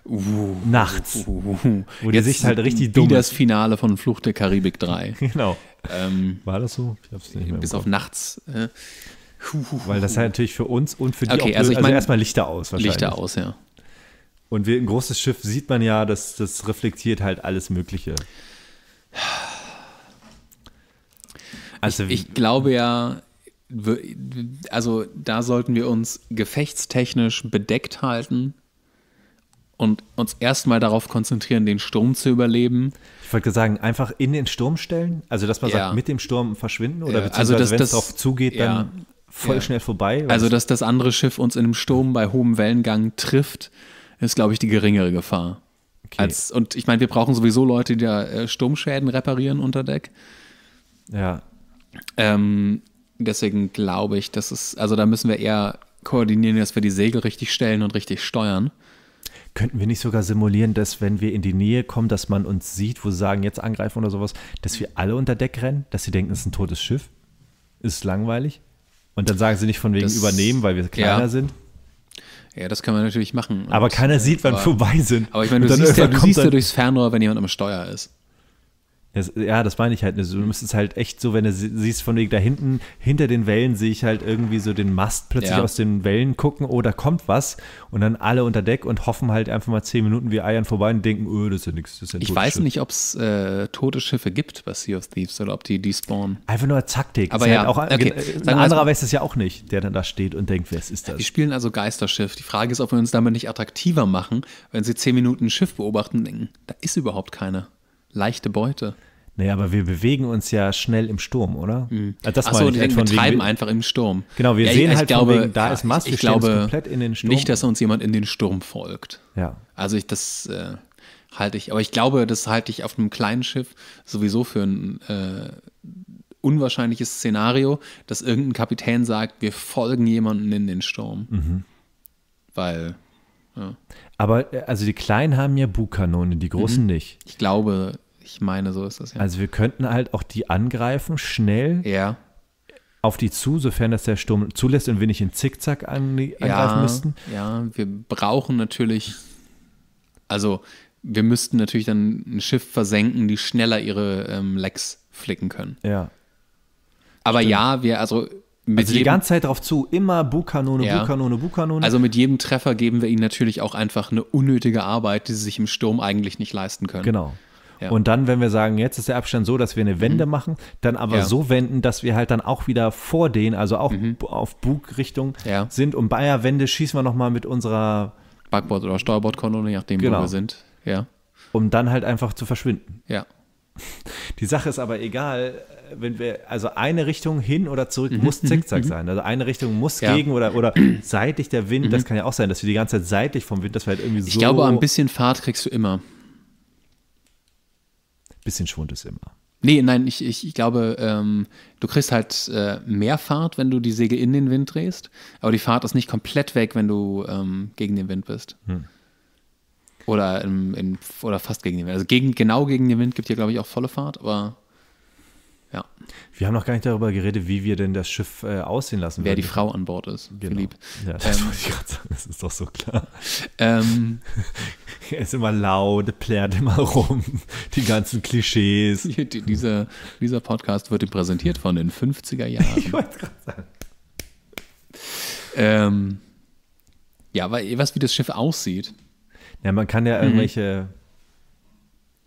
Uh. Nachts. Uh. wo die Jetzt Sicht halt richtig dumm Wie das Finale von Flucht der Karibik 3. genau. Ähm, War das so? Ich hab's nicht mehr bis auf nachts. Äh. Weil das halt natürlich für uns und für die okay, auch, also, ich also mein, also erstmal Lichter aus wahrscheinlich. Lichter aus, ja. Und wir, ein großes Schiff sieht man ja, das, das reflektiert halt alles Mögliche. Also, ich, ich glaube ja, also da sollten wir uns gefechtstechnisch bedeckt halten und uns erstmal darauf konzentrieren, den Sturm zu überleben. Ich wollte sagen, einfach in den Sturm stellen? Also, dass man ja. sagt, mit dem Sturm verschwinden oder ja. Also beziehungsweise, also, wenn es darauf zugeht, ja. dann voll schnell vorbei? Also, dass das andere Schiff uns in einem Sturm bei hohem Wellengang trifft, ist, glaube ich, die geringere Gefahr. Okay. Als, und ich meine, wir brauchen sowieso Leute, die da äh, Sturmschäden reparieren unter Deck. Ja. Ähm, deswegen glaube ich, dass es, also da müssen wir eher koordinieren, dass wir die Segel richtig stellen und richtig steuern. Könnten wir nicht sogar simulieren, dass wenn wir in die Nähe kommen, dass man uns sieht, wo sie sagen, jetzt angreifen oder sowas, dass wir alle unter Deck rennen, dass sie denken, es ist ein totes Schiff? Ist langweilig? Und dann sagen sie nicht von wegen das, übernehmen, weil wir kleiner ja. sind? Ja, das kann man natürlich machen. Aber keiner äh, sieht, wann wir vorbei sind. Aber ich meine, du siehst, ja, du siehst ja durchs Fernrohr, wenn jemand am Steuer ist. Das, ja, das meine ich halt. Also, du müsstest halt echt so, wenn du siehst von wegen da hinten, hinter den Wellen sehe ich halt irgendwie so den Mast plötzlich ja. aus den Wellen gucken, oh, kommt was und dann alle unter Deck und hoffen halt einfach mal zehn Minuten wie Eiern vorbei und denken, öh, das ist ja nichts. ja ich weiß Schiff. nicht, ob es äh, tote Schiffe gibt bei Sea of Thieves oder ob die despawnen. Einfach nur als Taktik. Aber halt ja, halt auch, okay. ein anderer also, weiß das ja auch nicht, der dann da steht und denkt, wer ist das? Die spielen also Geisterschiff. Die Frage ist, ob wir uns damit nicht attraktiver machen, wenn sie zehn Minuten ein Schiff beobachten und denken, da ist überhaupt keiner leichte Beute. Naja, aber wir bewegen uns ja schnell im Sturm, oder? Mhm. Also das Achso, wir halt treiben einfach im Sturm. Genau, wir ja, sehen ich, halt, ich glaube, wegen, da ist Mast, ich, ich glaube, komplett in den Sturm. Nicht, dass uns jemand in den Sturm folgt. Ja. Also ich, das äh, halte ich, aber ich glaube, das halte ich auf einem kleinen Schiff sowieso für ein äh, unwahrscheinliches Szenario, dass irgendein Kapitän sagt, wir folgen jemanden in den Sturm. Mhm. Weil. Ja. Aber äh, also die Kleinen haben ja Bugkanone, die Großen mhm. nicht. Ich glaube, ich meine, so ist das ja. Also wir könnten halt auch die angreifen, schnell. Ja. Auf die zu, sofern das der Sturm zulässt und wir nicht in Zickzack an, angreifen ja, müssten. Ja, wir brauchen natürlich, also wir müssten natürlich dann ein Schiff versenken, die schneller ihre ähm, Lecks flicken können. Ja. Aber Stimmt. ja, wir, also mit also die ganze Zeit drauf zu, immer Buchkanone, ja. Buchkanone, Buchkanone. Also mit jedem Treffer geben wir ihnen natürlich auch einfach eine unnötige Arbeit, die sie sich im Sturm eigentlich nicht leisten können. Genau. Ja. Und dann, wenn wir sagen, jetzt ist der Abstand so, dass wir eine mhm. Wende mhm. machen, dann aber ja. so wenden, dass wir halt dann auch wieder vor denen, also auch mhm. auf Bugrichtung ja. sind. Und bei der Wende schießen wir nochmal mit unserer Backbord- oder Steuerbordkanone, je nachdem, genau. wo wir sind. Ja. Um dann halt einfach zu verschwinden. Ja. Die Sache ist aber egal, wenn wir, also eine Richtung hin oder zurück mhm, muss mhm. Zickzack mhm. sein. Also eine Richtung muss ja. gegen oder, oder seitlich der Wind, das kann ja auch sein, dass wir die ganze Zeit seitlich vom Wind, das wir halt irgendwie so. Ich glaube, ein bisschen Fahrt kriegst du immer bisschen Schwund ist immer. Nee, nein, ich, ich, ich glaube, ähm, du kriegst halt äh, mehr Fahrt, wenn du die Segel in den Wind drehst, aber die Fahrt ist nicht komplett weg, wenn du ähm, gegen den Wind bist. Hm. Oder, im, im, oder fast gegen den Wind. Also gegen, genau gegen den Wind gibt hier, glaube ich, auch volle Fahrt, aber ja. Wir haben noch gar nicht darüber geredet, wie wir denn das Schiff äh, aussehen lassen Wer würden. die Frau an Bord ist, genau. Philipp. Ja, das ähm, wollte ich gerade sagen, das ist doch so klar. Ähm, er ist immer laut, plärt immer rum, die ganzen Klischees. dieser, dieser Podcast wird präsentiert von den 50er Jahren. ich wollte gerade sagen. Ähm, ja, aber was wie das Schiff aussieht. Ja, man kann ja mhm. irgendwelche. Mhm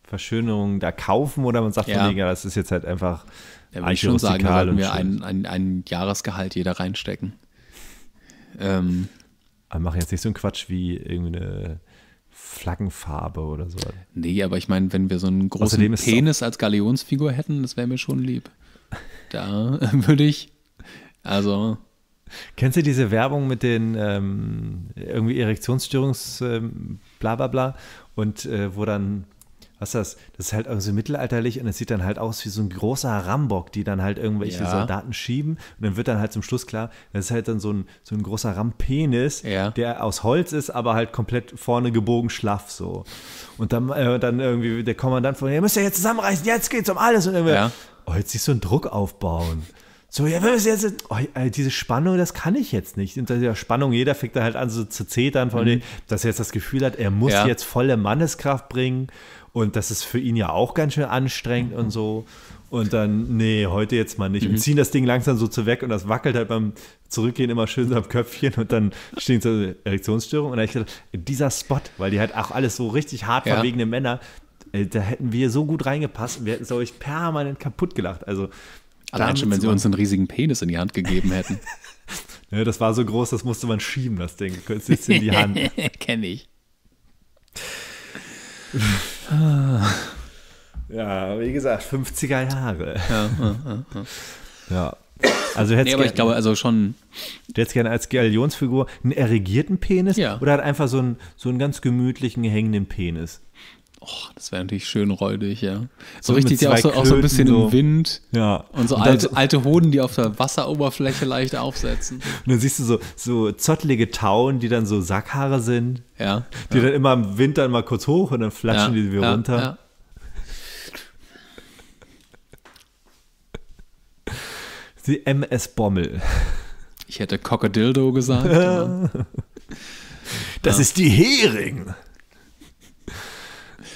Verschönerung da kaufen oder man sagt, ja. von wegen, das ist jetzt halt einfach ja, würde ich schon sagen, da sollten wir ein, ein, ein Jahresgehalt jeder reinstecken. Ähm, aber machen jetzt nicht so einen Quatsch wie irgendeine Flaggenfarbe oder so. Nee, aber ich meine, wenn wir so einen großen Penis als Galionsfigur hätten, das wäre mir schon lieb. Da würde ich, also Kennst du diese Werbung mit den ähm, irgendwie Erektionsstörungs ähm, bla bla bla und äh, wo dann was das, das ist halt irgendwie mittelalterlich und es sieht dann halt aus wie so ein großer Rambock, die dann halt irgendwelche ja. Soldaten schieben und dann wird dann halt zum Schluss klar, das ist halt dann so ein, so ein großer Rampenis, ja. der aus Holz ist, aber halt komplett vorne gebogen schlaff so. Und dann, äh, dann irgendwie der Kommandant von, ihr müsst ja jetzt zusammenreißen, jetzt geht's um alles und irgendwie, ja. oh, jetzt siehst du einen Druck aufbauen. So, ja, wir müssen jetzt, oh, äh, diese Spannung, das kann ich jetzt nicht. Unter dieser Spannung, jeder fängt da halt an so zu zetern, von mhm. dem, dass er jetzt das Gefühl hat, er muss ja. jetzt volle Manneskraft bringen und das ist für ihn ja auch ganz schön anstrengend und so. Und dann, nee, heute jetzt mal nicht. Mhm. Und ziehen das Ding langsam so zu weg und das wackelt halt beim Zurückgehen immer schön so am Köpfchen und dann stehen so Erektionsstörungen. Und dann habe ich gedacht, dieser Spot, weil die halt auch alles so richtig hart ja. verwegene Männer, äh, da hätten wir so gut reingepasst und wir hätten es euch permanent kaputt gelacht. Also, Allein schon, wenn sie uns einen riesigen Penis in die Hand gegeben hätten. ja, ne, das war so groß, das musste man schieben, das Ding. Künstlich in die Hand. Kenn ich. Ah. Ja, wie gesagt, 50er Jahre. Ja. ja, Also nee, aber gern, ich glaube, also schon. Du hättest gerne als Galionsfigur einen erregierten Penis ja. oder halt einfach so einen, so einen ganz gemütlichen, hängenden Penis? Och, das wäre natürlich schön räudig, ja. So, so richtig, die auch so, auch so ein bisschen so. im Wind. Ja. Und so und alte, alte Hoden, die auf der Wasseroberfläche leicht aufsetzen. Und dann siehst du so, so zottlige Tauen, die dann so Sackhaare sind. Ja. Die ja. dann immer im Winter mal kurz hoch und dann flatschen ja, die wieder ja, runter. Die MS Bommel. Ich hätte Cockadildo gesagt. Ja. das ist die Hering.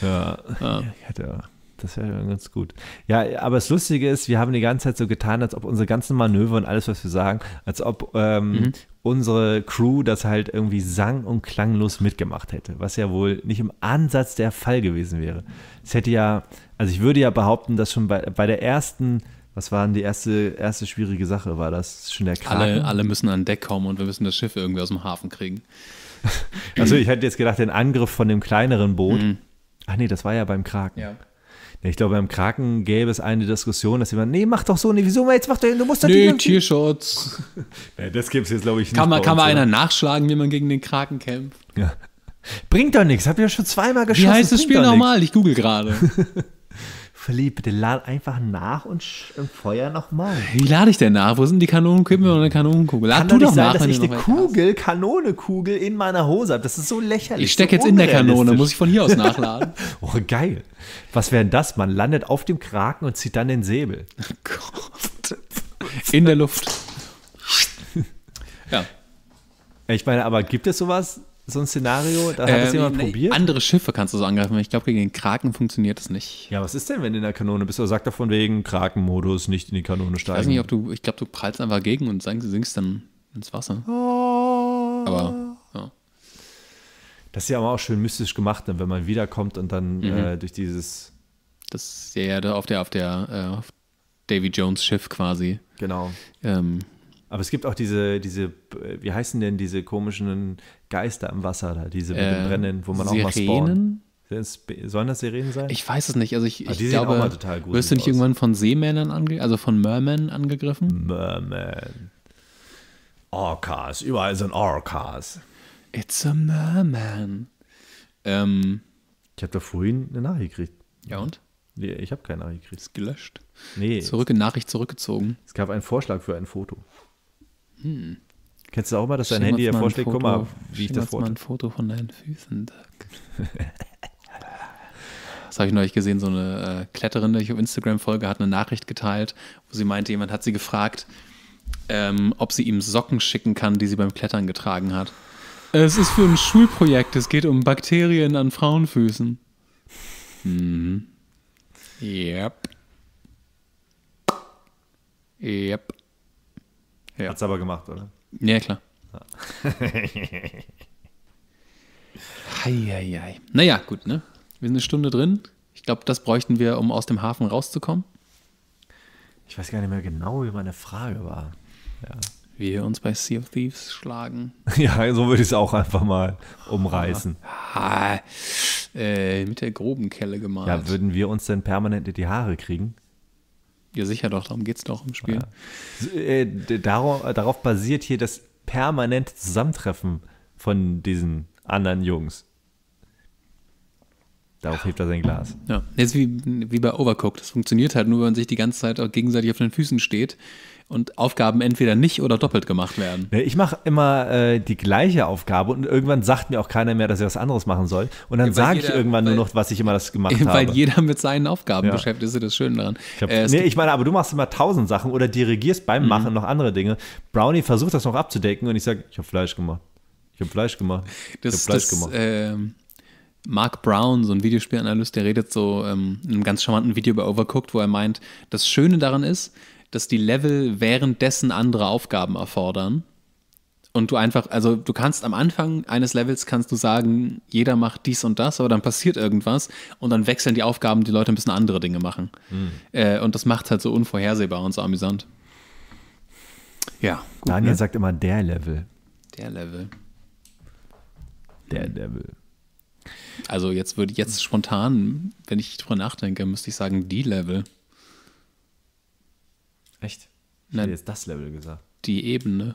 Ja, ja. ja das wäre ganz gut. Ja, aber das Lustige ist, wir haben die ganze Zeit so getan, als ob unsere ganzen Manöver und alles, was wir sagen, als ob ähm, mhm. unsere Crew das halt irgendwie sang- und klanglos mitgemacht hätte, was ja wohl nicht im Ansatz der Fall gewesen wäre. Es hätte ja, also ich würde ja behaupten, dass schon bei, bei der ersten was war denn die erste, erste schwierige Sache? War das schon der Kraken? Alle, alle müssen an Deck kommen und wir müssen das Schiff irgendwie aus dem Hafen kriegen. Also ich hätte jetzt gedacht, den Angriff von dem kleineren Boot. Mhm. Ach nee, das war ja beim Kraken. Ja. Ich glaube, beim Kraken gäbe es eine Diskussion, dass jemand, nee, mach doch so, nee, wieso, jetzt mach doch, du musst doch Nee, Tierschutz. das gibt es jetzt, glaube ich, nicht. Kann man, kann uns, man einer nachschlagen, wie man gegen den Kraken kämpft? Ja. Bringt doch nichts, hab ich ja schon zweimal geschossen. Wie heißt das Spiel nochmal? Ich google gerade. Philipp, bitte lad einfach nach und feuer nochmal. Wie lade ich denn nach? Wo sind die Kanonenkugel und eine Kanonenkugel? Lad Kann du doch nicht sein, nach, dass ich eine Kugel, Kanonekugel in meiner Hose habe. Das ist so lächerlich. Ich stecke so jetzt in der Kanone, muss ich von hier aus nachladen. oh, geil. Was wäre denn das? Man landet auf dem Kraken und zieht dann den Säbel. Oh in der Luft. ja. Ich meine, aber gibt es sowas? so ein Szenario? Da hat ähm, es jemand probiert? Andere Schiffe kannst du so angreifen. Ich glaube, gegen den Kraken funktioniert das nicht. Ja, was ist denn, wenn du in der Kanone bist? Er also sagt davon wegen Krakenmodus, nicht in die Kanone steigen. Ich weiß nicht, ob du, ich glaube, du prallst einfach gegen und sinkst dann ins Wasser. Oh. Aber, Das ist ja auch schön mystisch gemacht, wenn man wiederkommt und dann mhm. äh, durch dieses. Das, ja, ja, auf der, auf der, äh, auf Davy Jones Schiff quasi. Genau. Ähm, aber es gibt auch diese, diese, äh, wie heißen denn diese komischen Geister im Wasser da, diese mit dem ähm, Brennen, wo man Sirenen? auch mal spawnt. Sollen das Sirenen sein? Ich weiß es nicht. Also ich, ich die glaube, sehen auch mal total gut wirst du nicht aus. irgendwann von Seemännern angegriffen, also von Mermen angegriffen? Merman. Orcas. Überall sind Orcas. It's a Merman. Ähm, ich habe da vorhin eine Nachricht gekriegt. Ja und? Nee, Ich habe keine Nachricht gekriegt. Ist gelöscht. Nee. Zurück in Nachricht zurückgezogen. Es gab einen Vorschlag für ein Foto. Hm. Kennst du auch mal, dass dein Handy dir vorschlägt, guck mal, wie ich das Foto. mal ein Foto von deinen Füßen, Doug. das habe ich neulich gesehen, so eine äh, Kletterin, die ich auf Instagram folge, hat eine Nachricht geteilt, wo sie meinte, jemand hat sie gefragt, ähm, ob sie ihm Socken schicken kann, die sie beim Klettern getragen hat. Es ist für ein Schulprojekt, es geht um Bakterien an Frauenfüßen. Mhm. Yep. Yep. Ja. Hat's aber gemacht, oder? Ja, klar. Ja. Heieiei. Hei. Naja, gut, ne? Wir sind eine Stunde drin. Ich glaube, das bräuchten wir, um aus dem Hafen rauszukommen. Ich weiß gar nicht mehr genau, wie meine Frage war. Ja. wir uns bei Sea of Thieves schlagen. ja, so würde ich es auch einfach mal umreißen. Ah, ah, äh, mit der groben Kelle gemalt. Ja, würden wir uns denn permanent in die Haare kriegen? Ja, sicher doch, darum geht es doch im Spiel. Ja. Äh, darauf basiert hier das permanente Zusammentreffen von diesen anderen Jungs. Darauf hebt er sein Glas. Ja, jetzt wie, wie bei Overcooked. Das funktioniert halt nur, wenn man sich die ganze Zeit auch gegenseitig auf den Füßen steht und Aufgaben entweder nicht oder doppelt gemacht werden. Ne, ich mache immer äh, die gleiche Aufgabe und irgendwann sagt mir auch keiner mehr, dass ich was anderes machen soll. Und dann ja, sage ich irgendwann weil, nur noch, was ich immer das gemacht weil habe. Weil jeder mit seinen Aufgaben ja. beschäftigt ist, das Schöne daran. Ich, glaub, äh, nee, ich meine, aber du machst immer tausend Sachen oder dirigierst beim mhm. Machen noch andere Dinge. Brownie versucht das noch abzudecken und ich sage, ich habe Fleisch gemacht. Ich habe Fleisch gemacht. Ich habe hab Fleisch das, gemacht. Ähm Mark Brown, so ein Videospielanalyst, der redet so ähm, in einem ganz charmanten Video über Overcooked, wo er meint, das Schöne daran ist, dass die Level währenddessen andere Aufgaben erfordern. Und du einfach, also du kannst am Anfang eines Levels kannst du sagen, jeder macht dies und das, aber dann passiert irgendwas und dann wechseln die Aufgaben, die Leute ein bisschen andere Dinge machen. Mhm. Äh, und das macht halt so unvorhersehbar und so amüsant. Ja. Gut, Daniel ne? sagt immer der Level. Der Level. Der Level. Also jetzt würde jetzt spontan, wenn ich drüber nachdenke, müsste ich sagen die level Echt? Ich hätte jetzt das Level gesagt. Die Ebene.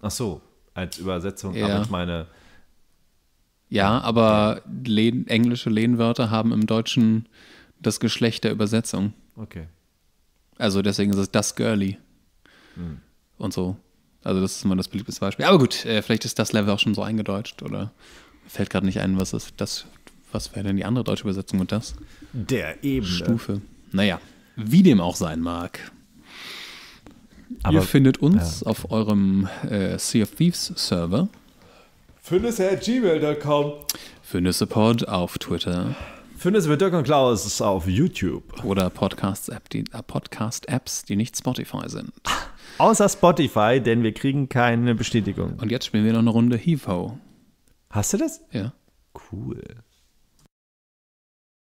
Ach so, als Übersetzung, ja. damit meine. Ja, aber Lehn, englische Lehnwörter haben im Deutschen das Geschlecht der Übersetzung. Okay. Also deswegen ist es das Girly. Hm. Und so. Also das ist immer das beliebteste Beispiel. Aber gut, äh, vielleicht ist das Level auch schon so eingedeutscht oder fällt gerade nicht ein, was ist das, was wäre denn die andere deutsche Übersetzung und das? Der Ebene. Stufe. Naja, wie dem auch sein mag. Aber, Ihr findet uns ja. auf eurem äh, Sea of Thieves Server. Fünnisse at gmail.com. Fünnisse Pod auf Twitter. Fünnisse mit Dirk und Klaus auf YouTube. Oder Podcast-Apps, die, äh, Podcast -Apps, die nicht Spotify sind. Außer Spotify, denn wir kriegen keine Bestätigung. Und jetzt spielen wir noch eine Runde HeFo. Hast du das? Ja. Cool.